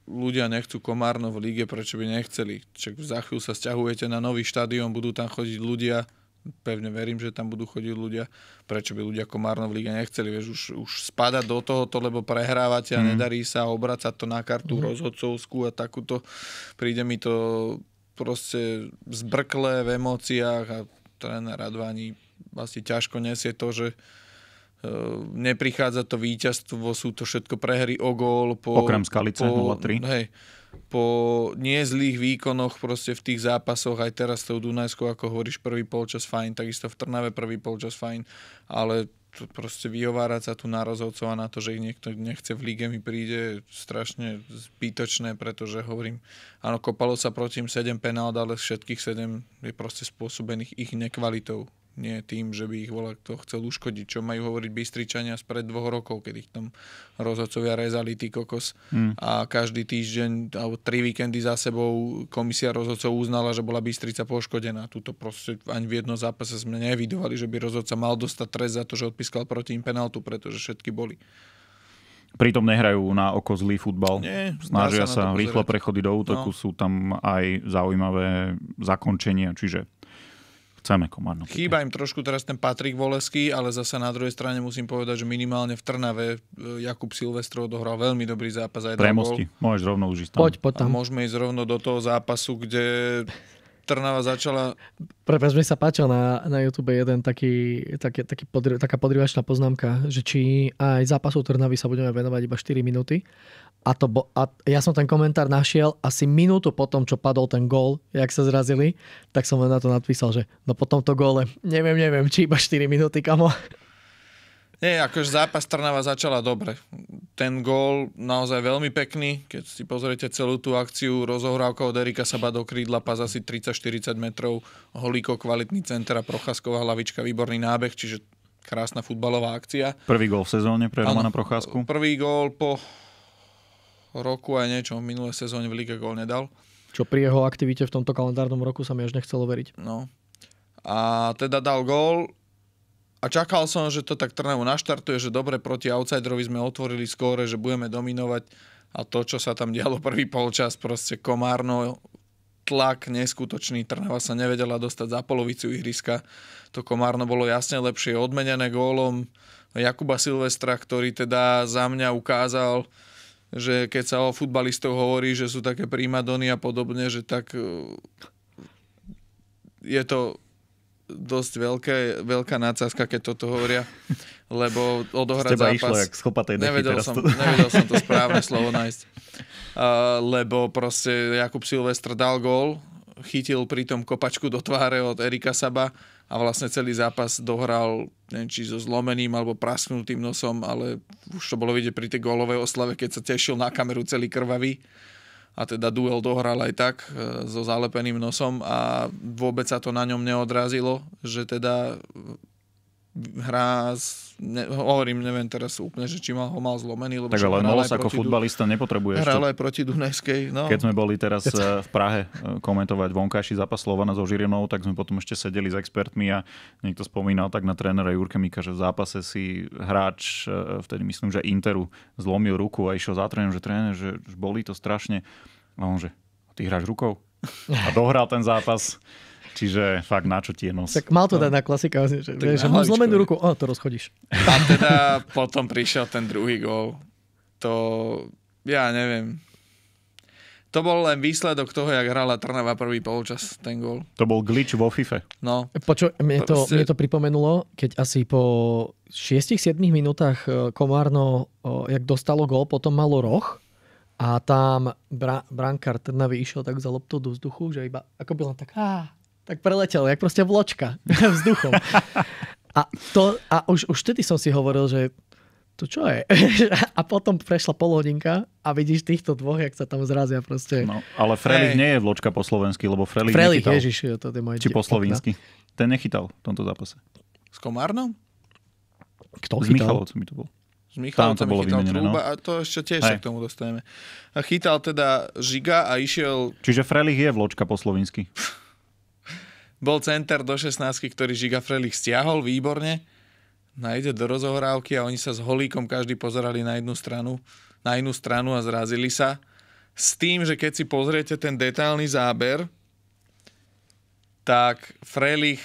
ľudia nechcú Komárno v líge, prečo by nechceli? Čak za chvíľu sa stiahujete na nový štadión, budú tam chodiť ľudia, pevne verím, že tam budú chodiť ľudia, prečo by ľudia Komárno v líge nechceli? Vieš, už, už spada do tohoto, lebo prehrávate a mm. nedarí sa obracať to na kartu mm. rozhodcovskú a takúto. Príde mi to proste zbrklé v emóciách a tréner Radvani vlastne ťažko nesie to, že Ehm, neprichádza to víťazstvo, sú to všetko prehry o gól. Po, Okrem Skalice po, 0-3. Hej, po niezlých výkonoch proste v tých zápasoch, aj teraz tou Dunajskou, ako hovoríš, prvý polčas fajn, takisto v Trnave prvý polčas fajn, ale proste vyhovárať sa tu na rozhodcov a na to, že ich niekto nechce v líge mi príde strašne zbytočné, pretože hovorím, áno, kopalo sa proti im 7 penál, ale všetkých 7 je proste spôsobených ich nekvalitou nie tým, že by ich volá kto chcel uškodiť, čo majú hovoriť Bystričania spred dvoch rokov, keď ich tam rozhodcovia rezali ty kokos mm. a každý týždeň alebo tri víkendy za sebou komisia rozhodcov uznala, že bola Bystrica poškodená. Tuto proste ani v jednom zápase sme nevidovali, že by rozhodca mal dostať trest za to, že odpískal proti im penaltu, pretože všetky boli. Pritom nehrajú na oko zlý futbal. Nie, Snažia sa, sa rýchle prechody do útoku, no. sú tam aj zaujímavé zakončenia, čiže chceme Komárno. Chýba im trošku teraz ten Patrik Voleský, ale zase na druhej strane musím povedať, že minimálne v Trnave e, Jakub Silvestrov dohral veľmi dobrý zápas. Aj Premosti, môžeš rovno už ísť tam. Poď, potom. A môžeme ísť rovno do toho zápasu, kde Trnava začala... Prepač, mi sa páčil na, na YouTube jeden taký, taký, taký podri, taká podrivačná poznámka, že či aj zápasov Trnavy sa budeme venovať iba 4 minúty, a, to bo, a ja som ten komentár našiel asi minútu po tom, čo padol ten gól, jak sa zrazili, tak som len na to nadpísal, že no po tomto góle, neviem, neviem, či iba 4 minúty, kamo. Nie, akože zápas Trnava začala dobre. Ten gól naozaj veľmi pekný, keď si pozriete celú tú akciu, rozohrávka od Erika Saba do krídla, pás asi 30-40 metrov, holíko, kvalitný center a Procházková hlavička, výborný nábeh, čiže krásna futbalová akcia. Prvý gól v sezóne pre Romana Procházku. Prvý gól po roku aj niečo v minulé sezóne v lige gól nedal. Čo pri jeho aktivite v tomto kalendárnom roku sa mi až nechcelo veriť. No. A teda dal gól a čakal som, že to tak Trnavu naštartuje, že dobre proti outsiderovi sme otvorili skóre, že budeme dominovať a to, čo sa tam dialo prvý polčas, proste Komárno tlak neskutočný. Trnava sa nevedela dostať za polovicu ihriska. To Komárno bolo jasne lepšie odmenené gólom Jakuba Silvestra, ktorý teda za mňa ukázal, že keď sa o futbalistov hovorí, že sú také primadony a podobne, že tak e, je to dosť veľké, veľká nácazka, keď toto hovoria, lebo odohrať zápas... Išlo jak nevedel, som, to. nevedel som to správne slovo nájsť. Uh, lebo proste Jakub Silvestr dal gól, chytil pritom kopačku do tváre od Erika Saba, a vlastne celý zápas dohral neviem, či so zlomeným alebo prasknutým nosom, ale už to bolo vidieť pri tej gólovej oslave, keď sa tešil na kameru celý krvavý a teda duel dohral aj tak e, so zalepeným nosom a vôbec sa to na ňom neodrazilo, že teda hrá, z ne, hovorím, neviem teraz úplne, že či mal, ho mal zlomený. Lebo tak ale Nolos ako futbalista nepotrebuje Hral aj proti Dunajskej. No. Keď sme boli teraz eh, v Prahe eh, komentovať vonkajší zápas Slovana so Žirinou, tak sme potom ešte sedeli s expertmi a niekto spomínal tak na trénera Jurke Mika, že v zápase si hráč, eh, vtedy myslím, že Interu zlomil ruku a išiel za trénerom, že tréner, že boli to strašne. A on že, ty hráš rukou? A dohral ten zápas. Čiže fakt na čo tie nos. Tak mal to no. dať na klasika, vlastne, že, vieš, na zlomenú ruku, o, to rozchodíš. A teda potom prišiel ten druhý gol. To, ja neviem, to bol len výsledok toho, jak hrala Trnava prvý polčas, ten gol. To bol glitch vo FIFA. No. Počo, mne, to, mne to pripomenulo, keď asi po 6-7 minútach e, Komárno, e, jak dostalo gol potom malo roh a tam bra- brankár Trnavy išiel tak za loptou do vzduchu, že iba ako by taká... tak tak preletel, jak proste vločka vzduchom. A, to, a už, už vtedy som si hovoril, že to čo je? A potom prešla polhodinka a vidíš týchto dvoch, jak sa tam zrazia proste. No, ale Frelich hey. nie je vločka po slovensky, lebo Frelich, Frelich nechytal. Ježiš, to je moje Či po slovinsky. Ten nechytal v tomto zápase. S Komárnom? Kto S chytal? Michalovcom mi to bol. S Michalom tam bolo chytal vymenené, trúba, no. a to ešte tiež sa k tomu dostaneme. A chytal teda Žiga a išiel... Čiže Frelich je vločka po slovinsky. Bol center do 16, ktorý Žiga Frelich stiahol výborne. Najde no do rozohrávky a oni sa s holíkom každý pozerali na jednu stranu, na inú stranu a zrazili sa. S tým, že keď si pozriete ten detailný záber, tak Frelich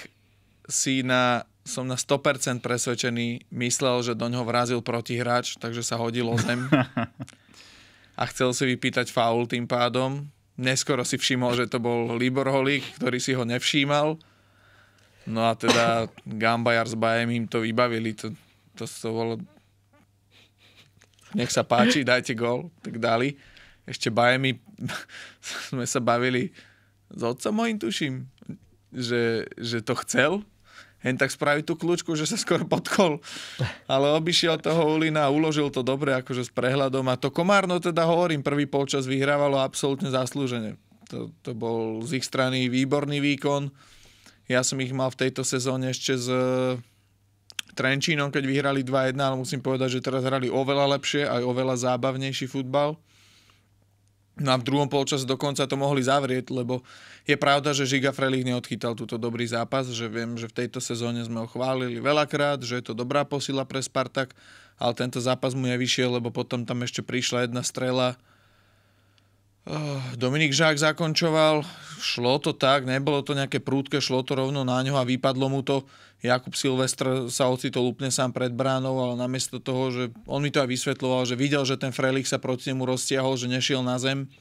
si na, som na 100% presvedčený, myslel, že do ňoho vrazil protihráč, takže sa hodil o zem. A chcel si vypýtať faul tým pádom neskoro si všimol, že to bol Libor Holík, ktorý si ho nevšímal. No a teda Gambajar s Bajem im to vybavili. To, to, to bolo... Nech sa páči, dajte gol. Tak dali. Ešte Bajemi sme sa bavili s otcom mojim, tuším, že, že to chcel, hen tak spraviť tú kľúčku, že sa skoro potkol. Ale obišiel toho Ulina a uložil to dobre, akože s prehľadom. A to Komárno teda hovorím, prvý polčas vyhrávalo absolútne zaslúžene. To, to bol z ich strany výborný výkon. Ja som ich mal v tejto sezóne ešte s eh, Trenčínom, keď vyhrali 2-1, ale musím povedať, že teraz hrali oveľa lepšie, aj oveľa zábavnejší futbal. No a v druhom polčase dokonca to mohli zavrieť, lebo je pravda, že Žiga Frelich neodchytal túto dobrý zápas, že viem, že v tejto sezóne sme ho chválili veľakrát, že je to dobrá posila pre Spartak, ale tento zápas mu nevyšiel, lebo potom tam ešte prišla jedna strela. Dominik Žák zakončoval, šlo to tak, nebolo to nejaké prúdke, šlo to rovno na ňo a vypadlo mu to. Jakub Silvestr sa ocitol úplne sám pred bránou, ale namiesto toho, že on mi to aj vysvetloval, že videl, že ten Frelich sa proti nemu roztiahol, že nešiel na zem,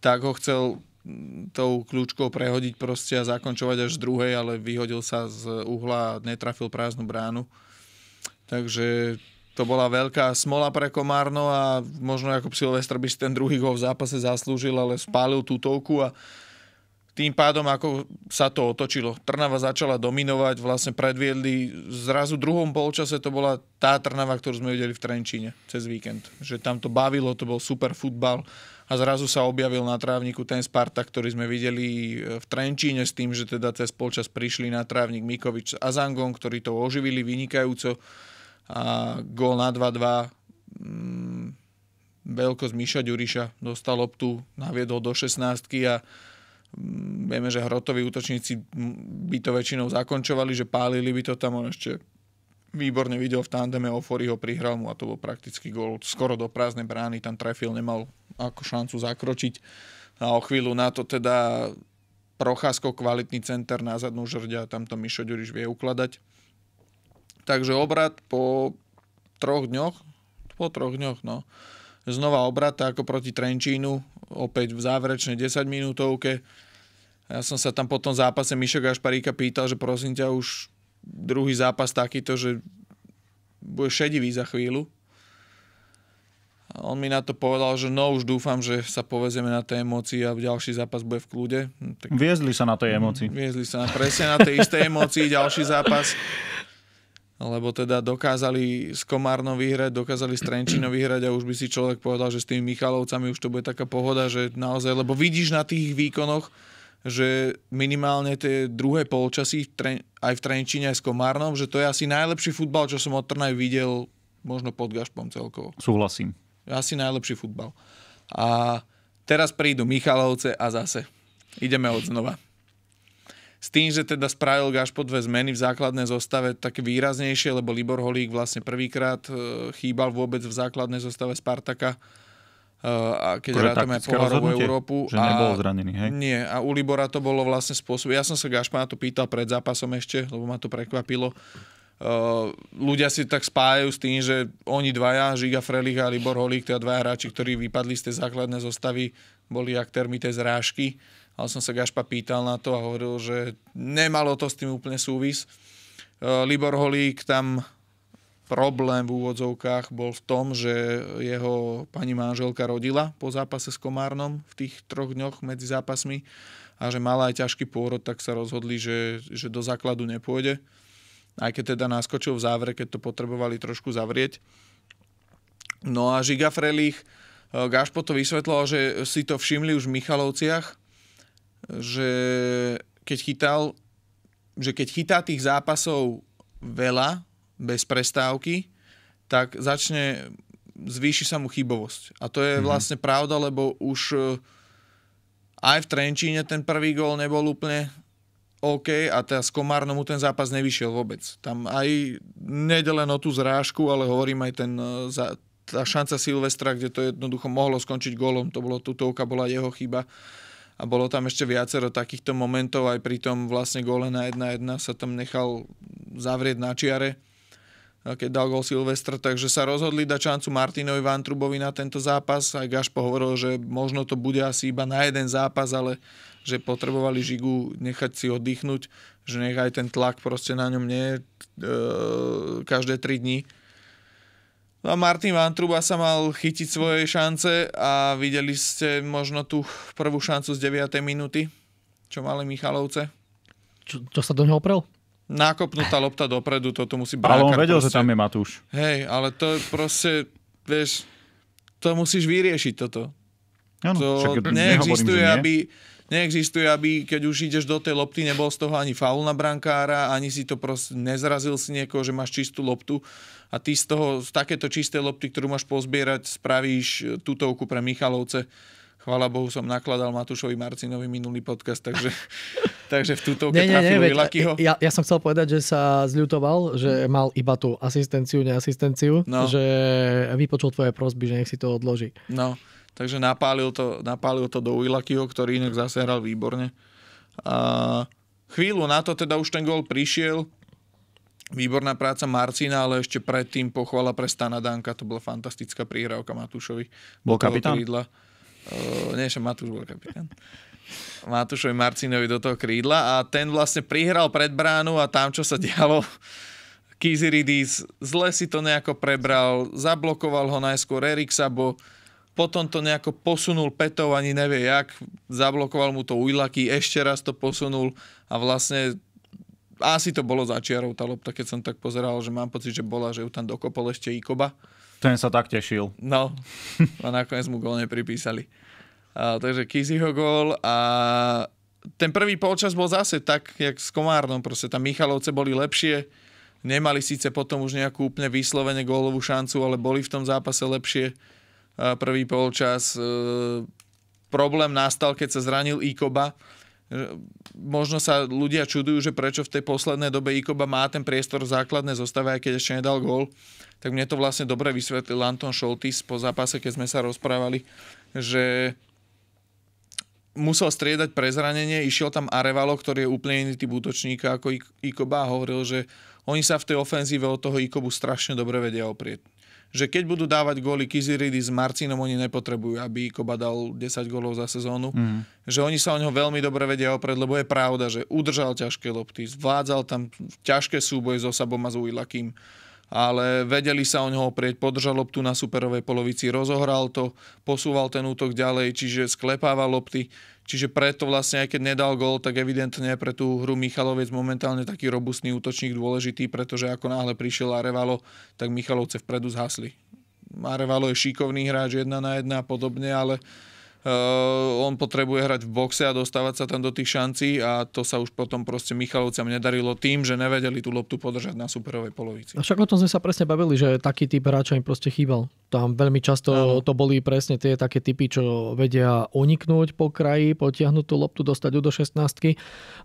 tak ho chcel mm, tou kľúčkou prehodiť proste a zakončovať až druhej, ale vyhodil sa z uhla a netrafil prázdnu bránu. Takže to bola veľká smola pre Komárno a možno ako Silvestr by si ten druhý gol v zápase zaslúžil, ale spálil tútovku a tým pádom, ako sa to otočilo, Trnava začala dominovať, vlastne predviedli, zrazu v druhom polčase to bola tá Trnava, ktorú sme videli v Trenčíne cez víkend. Že tam to bavilo, to bol super futbal a zrazu sa objavil na trávniku ten Sparta, ktorý sme videli e, v Trenčíne s tým, že teda cez polčas prišli na trávnik Mikovič a Zangon, ktorí to oživili vynikajúco a gól na 2-2 veľkosť mm, Miša Ďuriša dostal loptu, naviedol do 16 a Mm, vieme, že hrotoví útočníci by to väčšinou zakončovali, že pálili by to tam, on ešte výborne videl v tandeme Ofori ho prihral mu a to bol prakticky gol skoro do prázdnej brány, tam trefil, nemal ako šancu zakročiť a o chvíľu na to teda Procházko kvalitný center na zadnú žrďa, tam to Mišo Ďuriš vie ukladať. Takže obrad po troch dňoch, po troch dňoch, no, znova obrat ako proti Trenčínu, opäť v záverečnej 10 minútovke. Ja som sa tam po tom zápase Mišo Gašparíka pýtal, že prosím ťa už druhý zápas takýto, že bude šedivý za chvíľu. A on mi na to povedal, že no už dúfam, že sa povezeme na tej emócii a ďalší zápas bude v kľude. Tak... Viezli sa na tej emócii. Viezli sa na, presne na tej istej emócii, ďalší zápas lebo teda dokázali s Komárno vyhrať, dokázali s Trenčinom vyhrať a už by si človek povedal, že s tými Michalovcami už to bude taká pohoda, že naozaj, lebo vidíš na tých výkonoch, že minimálne tie druhé polčasy aj v Trenčine, aj s Komárnom, že to je asi najlepší futbal, čo som od Trnaj videl, možno pod Gašpom celkovo. Súhlasím. Asi najlepší futbal. A teraz prídu Michalovce a zase ideme od znova. S tým, že teda spravil Gašpo dve zmeny v základnej zostave tak výraznejšie, lebo Libor Holík vlastne prvýkrát e, chýbal vôbec v základnej zostave Spartaka e, a keď Ktoré rátame pohárovú Európu. Že a, zranený, hej? Nie, a u Libora to bolo vlastne spôsob. Ja som sa Gašpa na to pýtal pred zápasom ešte, lebo ma to prekvapilo. E, ľudia si tak spájajú s tým, že oni dvaja, Žiga Frelich a Libor Holík, teda dvaja hráči, ktorí vypadli z tej základnej zostavy, boli aktérmi tej zrážky ale som sa Gašpa pýtal na to a hovoril, že nemalo to s tým úplne súvis. E, Libor Holík tam problém v úvodzovkách bol v tom, že jeho pani manželka rodila po zápase s Komárnom v tých troch dňoch medzi zápasmi a že mala aj ťažký pôrod, tak sa rozhodli, že, že do základu nepôjde. Aj keď teda naskočil v závere, keď to potrebovali trošku zavrieť. No a Žiga Frelich, e, Gašpo to vysvetlo, že si to všimli už v Michalovciach, že keď chytal, že keď chytá tých zápasov veľa, bez prestávky, tak začne, zvýši sa mu chybovosť. A to je mm-hmm. vlastne pravda, lebo už eh, aj v Trenčíne ten prvý gól nebol úplne OK a teda Komárnom mu ten zápas nevyšiel vôbec. Tam aj nedelen o tú zrážku, ale hovorím aj ten, eh, tá šanca Silvestra, kde to jednoducho mohlo skončiť gólom, to bolo tutovka, bola jeho chyba a bolo tam ešte viacero takýchto momentov, aj pri tom vlastne gole na 1-1 sa tam nechal zavrieť na čiare, keď dal gol Silvestr, takže sa rozhodli dať šancu Martinovi Vantrubovi na tento zápas. Aj Gašpo hovoril, že možno to bude asi iba na jeden zápas, ale že potrebovali Žigu nechať si oddychnúť, že nechaj ten tlak proste na ňom nie e, každé tri dni No a Martin Vantruba sa mal chytiť svoje šance a videli ste možno tú prvú šancu z 9. minúty, čo mali Michalovce. Čo, čo sa do neho oprel? Nákopnutá lopta dopredu, toto musí brákať. Ale on vedel, proste. že tam je Matúš. Hej, ale to proste, vieš, to musíš vyriešiť toto. Ano, to však, neexistuje, nehovorím, aby... Neexistuje, aby keď už ideš do tej lopty, nebol z toho ani faul na brankára, ani si to proste nezrazil si niekoho, že máš čistú loptu a ty z toho, z takéto čistej lopty, ktorú máš pozbierať, spravíš e, tutovku pre Michalovce. Chvala Bohu som nakladal Matúšovi Marcinovi minulý podcast, takže, takže v tutovke nie, nie, trafil Ja, ja som chcel povedať, že sa zľutoval, že mhm. mal iba tú asistenciu, neasistenciu, no. že vypočul tvoje prosby, že nech si to odloží. No, takže napálil to, napálil to do Vilakyho, ktorý inak zase hral výborne. A chvíľu na to teda už ten gol prišiel, Výborná práca Marcina, ale ešte predtým pochvala pre Stana Danka, to bola fantastická príhrávka Matúšovi. Bol kapitán? Krídla. Uh, nie, že Matúš bol kapitán. Matúšovi Marcinovi do toho krídla a ten vlastne prihral pred bránu a tam, čo sa dialo, Kiziridis zle si to nejako prebral, zablokoval ho najskôr Erik Sabo, potom to nejako posunul Petov, ani nevie jak, zablokoval mu to Ujlaky, ešte raz to posunul a vlastne asi to bolo za čiarou tá lopta, keď som tak pozeral, že mám pocit, že bola, že ju tam dokopol ešte Ikoba. Ten sa tak tešil. No, a nakoniec mu gól nepripísali. A, takže Kiziho gól a ten prvý polčas bol zase tak, jak s Komárnom, proste tam Michalovce boli lepšie, nemali síce potom už nejakú úplne vyslovene gólovú šancu, ale boli v tom zápase lepšie a prvý polčas. E, problém nastal, keď sa zranil Ikoba, možno sa ľudia čudujú, že prečo v tej poslednej dobe Ikoba má ten priestor v základnej zostave, aj keď ešte nedal gól. Tak mne to vlastne dobre vysvetlil Anton Šoltis po zápase, keď sme sa rozprávali, že musel striedať pre zranenie, išiel tam Arevalo, ktorý je úplne iný typ útočníka ako Ikoba a hovoril, že oni sa v tej ofenzíve od toho Ikobu strašne dobre vedia oprieť že keď budú dávať góly Kiziridy s Marcinom, oni nepotrebujú, aby Koba dal 10 gólov za sezónu. Mm. Že oni sa o ňo veľmi dobre vedia opred, lebo je pravda, že udržal ťažké lopty, zvládzal tam ťažké súboje so Sabom a s ale vedeli sa o neho oprieť, podržal loptu na superovej polovici, rozohral to, posúval ten útok ďalej, čiže sklepával lopty. Čiže preto vlastne, aj keď nedal gol, tak evidentne pre tú hru Michalovec momentálne taký robustný útočník dôležitý, pretože ako náhle prišiel Arevalo, tak Michalovce vpredu zhasli. Arevalo je šikovný hráč, jedna na jedna a podobne, ale Eh, on potrebuje hrať v boxe a dostávať sa tam do tých šancí a to sa už potom proste Michalovcom nedarilo tým, že nevedeli tú loptu podržať na superovej polovici. A však o tom sme sa presne bavili, že taký typ hráča im proste chýbal. Tam veľmi často ano. to boli presne tie také typy, čo vedia uniknúť po kraji, potiahnuť tú loptu, dostať ju do 16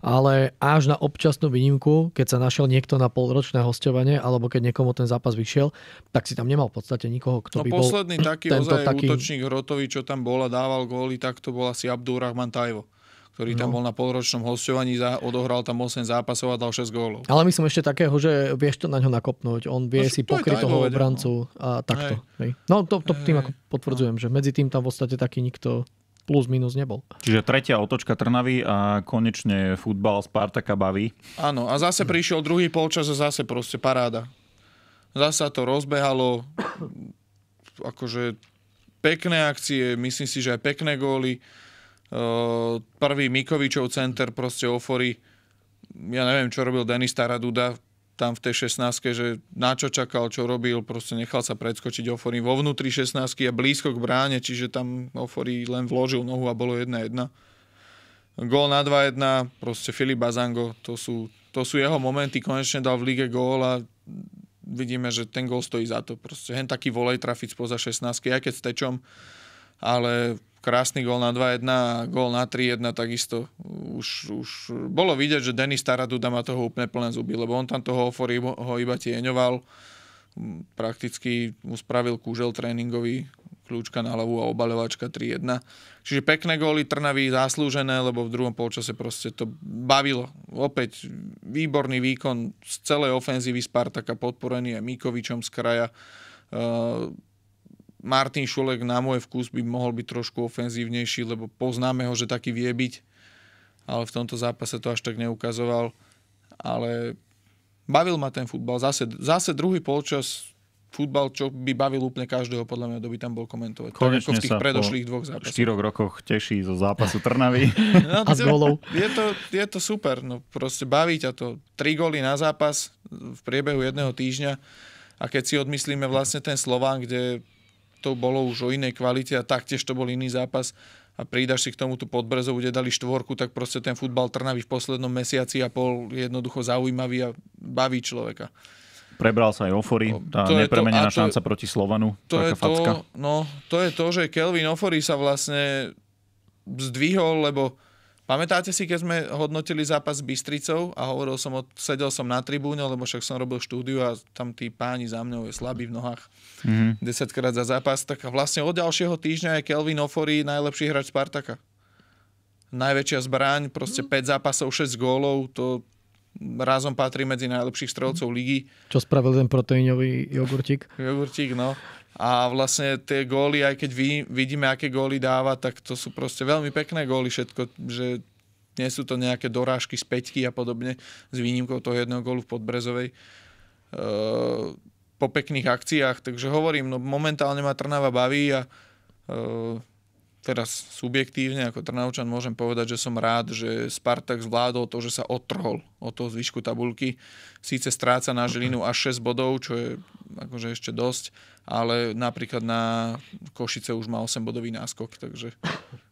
ale až na občasnú výnimku, keď sa našiel niekto na polročné hostovanie, alebo keď niekomu ten zápas vyšiel, tak si tam nemal v podstate nikoho, kto no, by bol... Posledný taký taký... útočník Hrotovi, čo tam bol a dával góly takto bol asi Abdul Rahman Tajvo ktorý no. tam bol na polročnom hostovaní, odohral tam 8 zápasov a dal 6 gólov. Ale myslím ešte takého, že vieš to na ňo nakopnúť. On vie no, si pokryť toho obrancu no. a takto. Hej. No to, to tým ako no. potvrdzujem, no. že medzi tým tam v podstate taký nikto plus minus nebol. Čiže tretia otočka Trnavy a konečne futbal Spartaka baví. Áno, a zase prišiel druhý polčas a zase proste paráda. Zasa to rozbehalo, akože pekné akcie, myslím si, že aj pekné góly. Prvý Mikovičov center proste ofory. Ja neviem, čo robil Denis Taraduda tam v tej 16 že na čo čakal, čo robil, proste nechal sa predskočiť Ofori vo vnútri 16 a blízko k bráne, čiže tam Ofori len vložil nohu a bolo 1-1. Gól na 2-1, proste Filip Bazango, to sú, to sú jeho momenty, konečne dal v lige gól a vidíme, že ten gol stojí za to. Proste hen taký volej trafiť spoza 16, aj keď s tečom, ale krásny gol na 2-1 a gol na 3-1 takisto. Už, už bolo vidieť, že Denis Taraduda má toho úplne plné zuby, lebo on tam toho ofory ho iba tieňoval. Prakticky mu spravil kúžel tréningový, kľúčka na hlavu a obaľovačka 3-1. Čiže pekné góly Trnavy zaslúžené, lebo v druhom polčase proste to bavilo. Opäť výborný výkon z celej ofenzívy Spartaka, podporený aj Mikovičom z kraja. Ehm, Martin Šulek na môj vkus by mohol byť trošku ofenzívnejší, lebo poznáme ho, že taký vie byť, ale v tomto zápase to až tak neukazoval. Ale bavil ma ten futbal. Zase, zase druhý polčas futbal, čo by bavil úplne každého, podľa mňa, kto by tam bol komentovať. Konečne tak ako v tých predošlých dvoch zápasoch. 4 rokoch teší zo zápasu Trnavy no, no, a z golov. Je to, je to super, no proste baví ťa to. Tri góly na zápas v priebehu jedného týždňa a keď si odmyslíme vlastne ten Slován, kde to bolo už o inej kvalite a taktiež to bol iný zápas, a prídaš si k tomu tú podbrezov, kde dali štvorku, tak proste ten futbal Trnavy v poslednom mesiaci a pol jednoducho zaujímavý a baví človeka. Prebral sa aj Ofori, tá to nepremenená to, šanca to, proti Slovanu. To je facka. to, no, to je to, že Kelvin Ofori sa vlastne zdvihol, lebo Pamätáte si, keď sme hodnotili zápas s Bystricou a hovoril som, od, sedel som na tribúne, lebo však som robil štúdiu a tam tí páni za mňou je slabí v nohách mm-hmm. 10 krát za zápas, tak vlastne od ďalšieho týždňa je Kelvin Ofori najlepší hráč Spartaka. Najväčšia zbraň, proste 5 mhm. zápasov, 6 gólov, to Rázom patrí medzi najlepších strelcov ligy. Čo spravil ten proteínový jogurtík? jogurtík, no. A vlastne tie góly, aj keď vy, vidíme, aké góly dáva, tak to sú proste veľmi pekné góly všetko, že nie sú to nejaké dorážky z peťky a podobne, s výnimkou toho jedného gólu v Podbrezovej. E, po pekných akciách, takže hovorím, no momentálne ma Trnava baví a e, teraz subjektívne ako Trnaučan môžem povedať, že som rád, že Spartak zvládol to, že sa otrhol od toho zvyšku tabulky. Síce stráca na Žilinu až 6 bodov, čo je akože ešte dosť, ale napríklad na Košice už má 8-bodový náskok, takže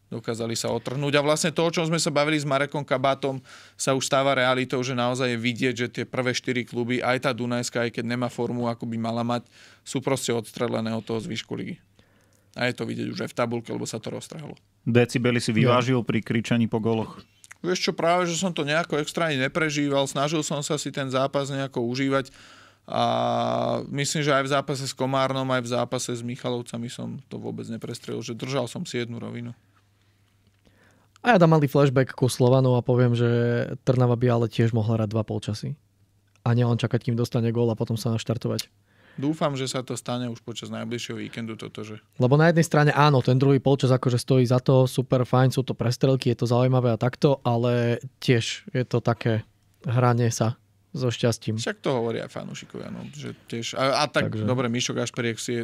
dokázali sa otrhnúť. A vlastne to, o čom sme sa bavili s Marekom Kabatom, sa už stáva realitou, že naozaj je vidieť, že tie prvé štyri kluby, aj tá Dunajská, aj keď nemá formu, ako by mala mať, sú proste odstrelené od toho zvyšku ligy. A je to vidieť už aj v tabulke, lebo sa to roztrhalo. Decibeli si vyvážil ja. pri kričaní po goloch? Vieš čo, práve, že som to nejako extra ani neprežíval. Snažil som sa si ten zápas nejako užívať. A myslím, že aj v zápase s Komárnom, aj v zápase s Michalovcami som to vôbec neprestrelil, že držal som si jednu rovinu. A ja dám malý flashback ku Slovanov a poviem, že Trnava by ale tiež mohla hrať dva polčasy. A nielen čakať, kým dostane gól a potom sa naštartovať. Dúfam, že sa to stane už počas najbližšieho víkendu toto, že... Lebo na jednej strane áno, ten druhý polčas akože stojí za to, super fajn, sú to prestrelky, je to zaujímavé a takto, ale tiež je to také hranie sa so šťastím. Však to hovoria aj fanúšikovia, no, že tiež... A, a tak, Takže... dobre, Mišo Gašperiek si je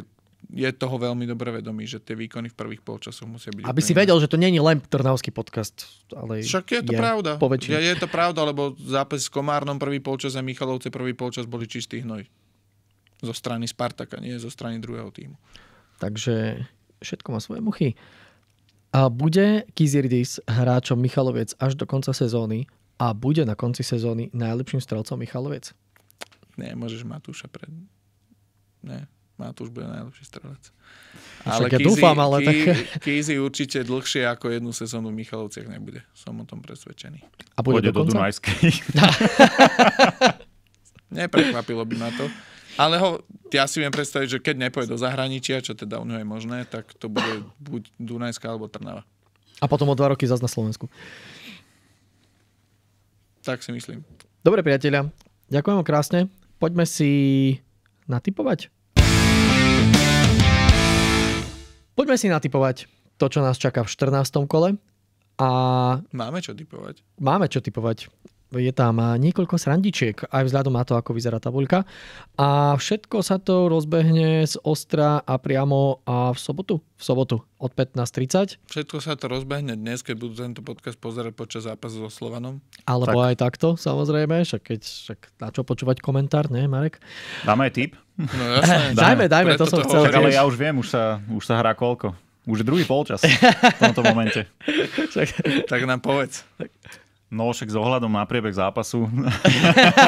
je toho veľmi dobre vedomý, že tie výkony v prvých polčasoch musia byť... Aby úplne... si vedel, že to není len Trnavský podcast, ale... Však je to je pravda. Je, je to pravda, lebo zápas s Komárnom prvý polčas a Michalovce prvý polčas boli čistý hnoj zo strany Spartaka, nie zo strany druhého týmu. Takže všetko má svoje muchy. A bude Kizirdis hráčom Michalovec až do konca sezóny a bude na konci sezóny najlepším strelcom Michalovec? Nie, môžeš Matúša pred... Nie, Matúš bude najlepší strelec. Ale ja Kizi, dúfam, ale tak... Kizi určite dlhšie ako jednu sezónu v Michalovciach nebude. Som o tom presvedčený. A bude Pôjde do, do Dunajskej. Neprekvapilo by ma to. Ale ho, ja si viem predstaviť, že keď nepôjde do zahraničia, čo teda u neho je možné, tak to bude buď Dunajská alebo Trnava. A potom o dva roky zase na Slovensku. Tak si myslím. Dobre priatelia, ďakujem krásne. Poďme si natypovať. Poďme si natypovať to, čo nás čaká v 14. kole. A... Máme čo typovať. Máme čo typovať je tam niekoľko srandičiek, aj vzhľadom na to, ako vyzerá tabuľka. A všetko sa to rozbehne z Ostra a priamo a v sobotu? V sobotu od 15.30. Všetko sa to rozbehne dnes, keď budú tento podcast pozerať počas zápasu so Slovanom. Alebo tak. aj takto, samozrejme. Však, keď, však na čo počúvať komentár, nie, Marek? Dáme aj tip? No jasné. dajme, dajme, to som chcel. Ale ja už viem, už sa, už sa hrá koľko? Už druhý polčas v tomto momente. tak nám povedz. No však s ohľadom na priebeh zápasu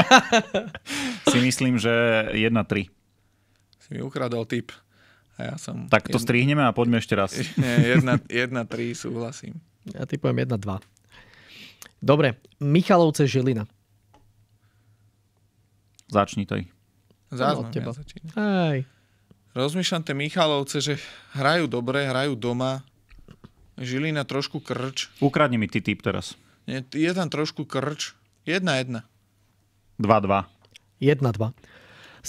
si myslím, že 1-3. Si mi ukradol typ. A ja som tak to jedna... strihneme a poďme ešte raz. 1-3 súhlasím. Ja typujem 1-2. Dobre, Michalovce Žilina. Začni to ich. Záznam, no, teba. Ja Aj. Rozmýšľam tie Michalovce, že hrajú dobre, hrajú doma. Žilina trošku krč. Ukradni mi ty typ teraz. Nie, je tam trošku krč. 1-1. 2-2. 1-2.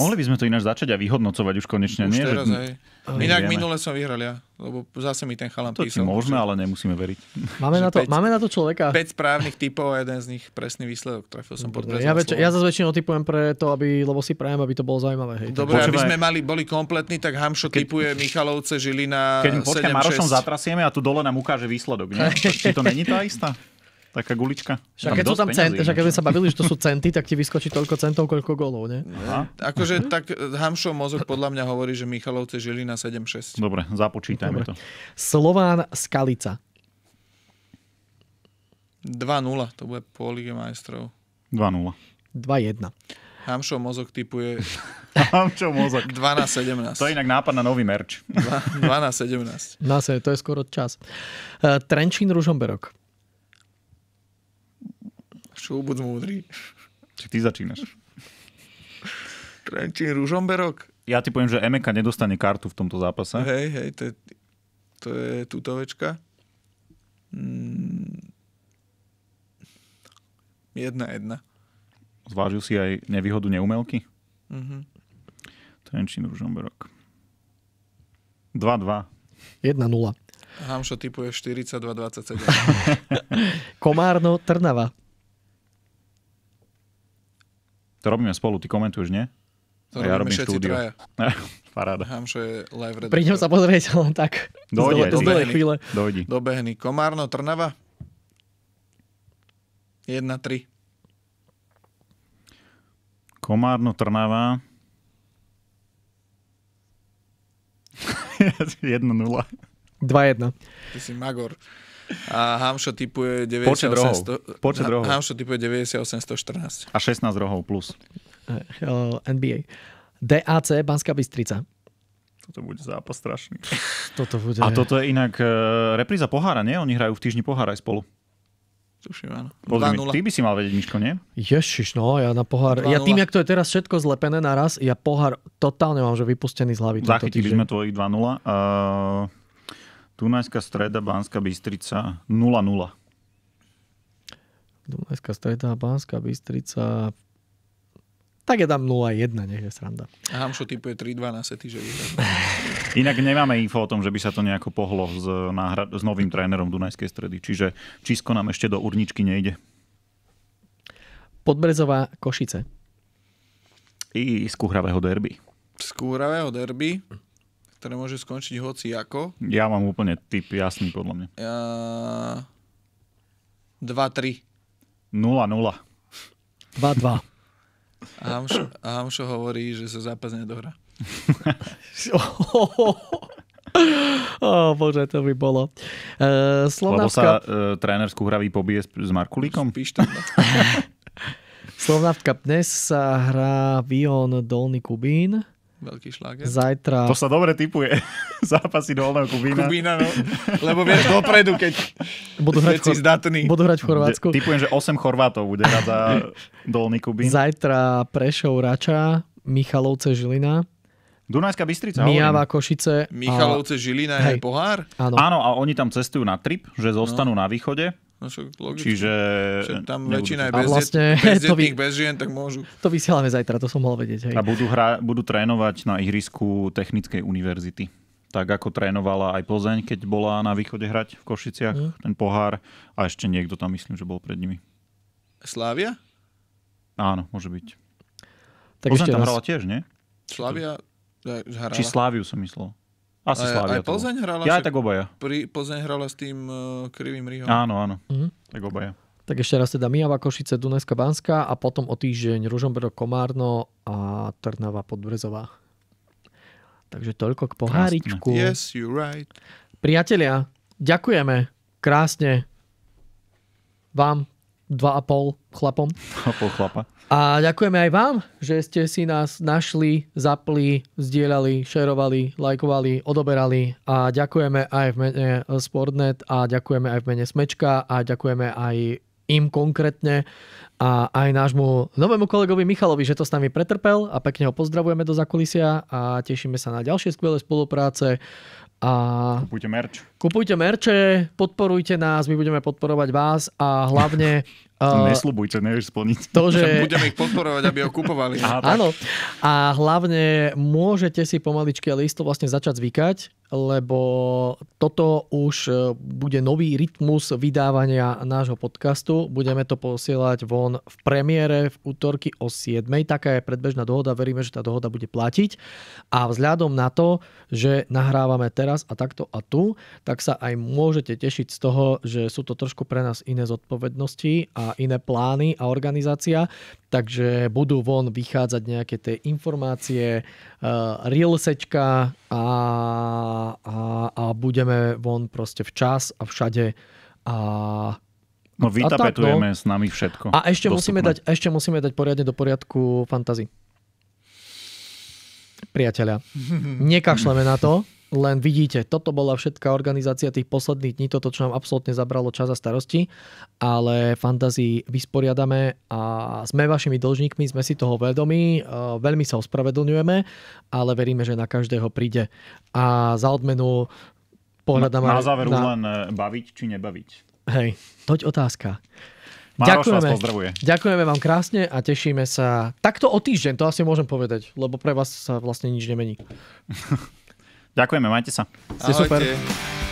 Mohli by sme to ináč začať a vyhodnocovať už konečne, už nie? Teraz, že... hej. Inak vieme. minule som vyhral ja, lebo zase mi ten chalan to písal. môžeme, ale nemusíme veriť. Máme, na to, 5, máme na to človeka. 5 správnych typov a jeden z nich presný výsledok. Trafil som pod ja, väč- ja zase väčšinou typujem pre to, aby, lebo si prajem, aby to bolo zaujímavé. Hej. Dobre, Počúvaj. aby sme mali, boli kompletní, tak Hamšo keď, typuje Michalovce, Žilina Keď počkaj, Marošom zatrasieme a tu dole nám ukáže výsledok. Nie? Či to není tá istá? Taká gulička. Však keď, sú tam cent, centy, však keď sme sa bavili, že to sú centy, tak ti vyskočí toľko centov, koľko golov, nie? Aha. Akože tak eh, Hamšov mozog podľa mňa hovorí, že Michalovce žili na 7-6. Dobre, započítajme Dobre. to. Slován Skalica. 2-0, to bude po Lige majstrov. 2-0. 2-1. Hamšov mozog typuje... Hamšov mozog. 2 17. To je inak nápad na nový merč. 2, 17. Na se, to je skoro čas. Eh, Trenčín Ružomberok. Čo, buď múdry. Či ty začínaš. Trenčín, Ružomberok. Ja ti poviem, že Emeka nedostane kartu v tomto zápase. Hej, hej, to je, to je tutovečka. Mm. Jedna, jedna. Zvážil si aj nevýhodu neumelky? Mhm. Trenčín, Ružomberok. 2-2. 1-0. Hamšo typuje 42-27. Komárno, Trnava. To robíme spolu, ty komentuješ, nie? To ja robím štúdio. Paráda. Hám, že live Prídem sa pozrieť len tak. Dojde, do, do chvíle. Dojdi. Dobehni. Komárno, Trnava? 1-3. Komárno, Trnava. 1-0. 2-1. Ty si Magor. A Hamšo typuje 98... Počet rohov. Počet rohov. typuje 9814. A 16 rohov plus. NBA. DAC Banská Bystrica. Toto bude zápas strašný. Toto bude... A toto je inak e, repríza pohára, nie? Oni hrajú v týždni pohár aj spolu. Tuším, áno. ty by si mal vedieť, Miško, nie? Ježiš, no, ja na pohár... Ja tým, jak to je teraz všetko zlepené naraz, ja pohár totálne mám, že vypustený z hlavy. Zachytili sme tvojich 2-0. Uh, Dunajská streda, Banská Bystrica 0-0. Dunajská streda, Banská Bystrica tak ja dám 0-1, nech je sranda. A Hamšo typuje 3-2 na sety, že vyhrá. Inak nemáme info o tom, že by sa to nejako pohlo s, náhra- s novým trénerom Dunajskej stredy, čiže Čisko nám ešte do urničky nejde. Podbrezová Košice. I z kuhravého derby. Z kuhravého derby ktoré môže skončiť hoci ako. Ja mám úplne typ jasný, podľa mňa. Ja... 2-3. 0-0. 2-2. A Hamšo, hovorí, že sa zápas nedohrá. Ó, oh, bože, to by bolo. Uh, e, Slovnávska... Lebo sa uh, e, tréner z Kuhravy pobije s, s Markulíkom? No. Slovnávka dnes sa hrá Vion Dolný Kubín. Veľký šláger. Zajtra... To sa dobre typuje. Zápasy dolného Kubína. Kubína, no. Lebo vieš dopredu, keď budú hrať, chor... zdatný. Budú hrať v Chorvátsku. De, typujem, že 8 Chorvátov bude hrať za dolný Kubín. Zajtra Prešov Rača, Michalovce Žilina. Dunajská Bystrica. Mijava, Košice. Michalovce, Žilina a... je pohár? Áno. Áno, a oni tam cestujú na trip, že no. zostanú no. na východe No čo, logicky. Čiže... čo, tam nebudú väčšina je bez, vlastne, bez to vy... bez žien, tak môžu. To vysielame zajtra, to som mohol vedieť. Hej. A budú, hra, budú trénovať na ihrisku Technickej univerzity. Tak ako trénovala aj Plzeň, keď bola na východe hrať v Košiciach, mm. ten pohár. A ešte niekto tam myslím, že bol pred nimi. Slávia? Áno, môže byť. Tak Plzeň ešte tam raz. hrala tiež, nie? Slávia... Či Sláviu som myslel. Asi aj, Slavia. Aj Plzeň hrala? Ja tak obaja. Pri, Plzeň hrala s tým uh, Krivým Rihom. Áno, áno. Mm-hmm. Tak obaja. Tak ešte raz teda Mijava, Košice, Dunajská, Banská a potom o týždeň Ružomberok, Komárno a Trnava, Podbrezová. Takže toľko k poháričku. Yes, you're right. Priatelia, ďakujeme krásne vám, dva a pol chlapom. A pol chlapa. A ďakujeme aj vám, že ste si nás našli, zapli, zdieľali, šerovali, lajkovali, odoberali. A ďakujeme aj v mene Sportnet a ďakujeme aj v mene Smečka a ďakujeme aj im konkrétne a aj nášmu novému kolegovi Michalovi, že to s nami pretrpel a pekne ho pozdravujeme do zakulisia a tešíme sa na ďalšie skvelé spolupráce. A kupujte merč. Kupujte merče, podporujte nás, my budeme podporovať vás a hlavne Uh, Nesľubujte, nevieš splniť. To, že... Budeme ich podporovať, aby ho kupovali. Áno. A hlavne môžete si pomaličky, a listo vlastne začať zvykať, lebo toto už e, bude nový rytmus vydávania nášho podcastu. Budeme to posielať von v premiére v útorky o 7. Taká je predbežná dohoda, veríme, že tá dohoda bude platiť. A vzhľadom na to, že nahrávame teraz a takto a tu, tak sa aj môžete tešiť z toho, že sú to trošku pre nás iné zodpovednosti a iné plány a organizácia takže budú von vychádzať nejaké tie informácie, uh, sečka a, a, a budeme von proste včas a všade a No vytapetujeme no. s nami všetko. A ešte dostupné. musíme, dať, ešte musíme dať poriadne do poriadku fantazy. Priatelia, nekašleme na to. Len vidíte, toto bola všetká organizácia tých posledných dní, toto, čo nám absolútne zabralo čas a starosti, ale fantazii vysporiadame a sme vašimi dlžníkmi, sme si toho vedomí, e, veľmi sa ospravedlňujeme, ale veríme, že na každého príde. A za odmenu pohľadáme... Na, na záver na... len e, baviť či nebaviť. Hej, toť otázka. Mároš ďakujeme, vás pozdravuje. Ďakujeme vám krásne a tešíme sa takto o týždeň, to asi môžem povedať, lebo pre vás sa vlastne nič nemení. Ďakujeme, majte sa. Ste Ahojte.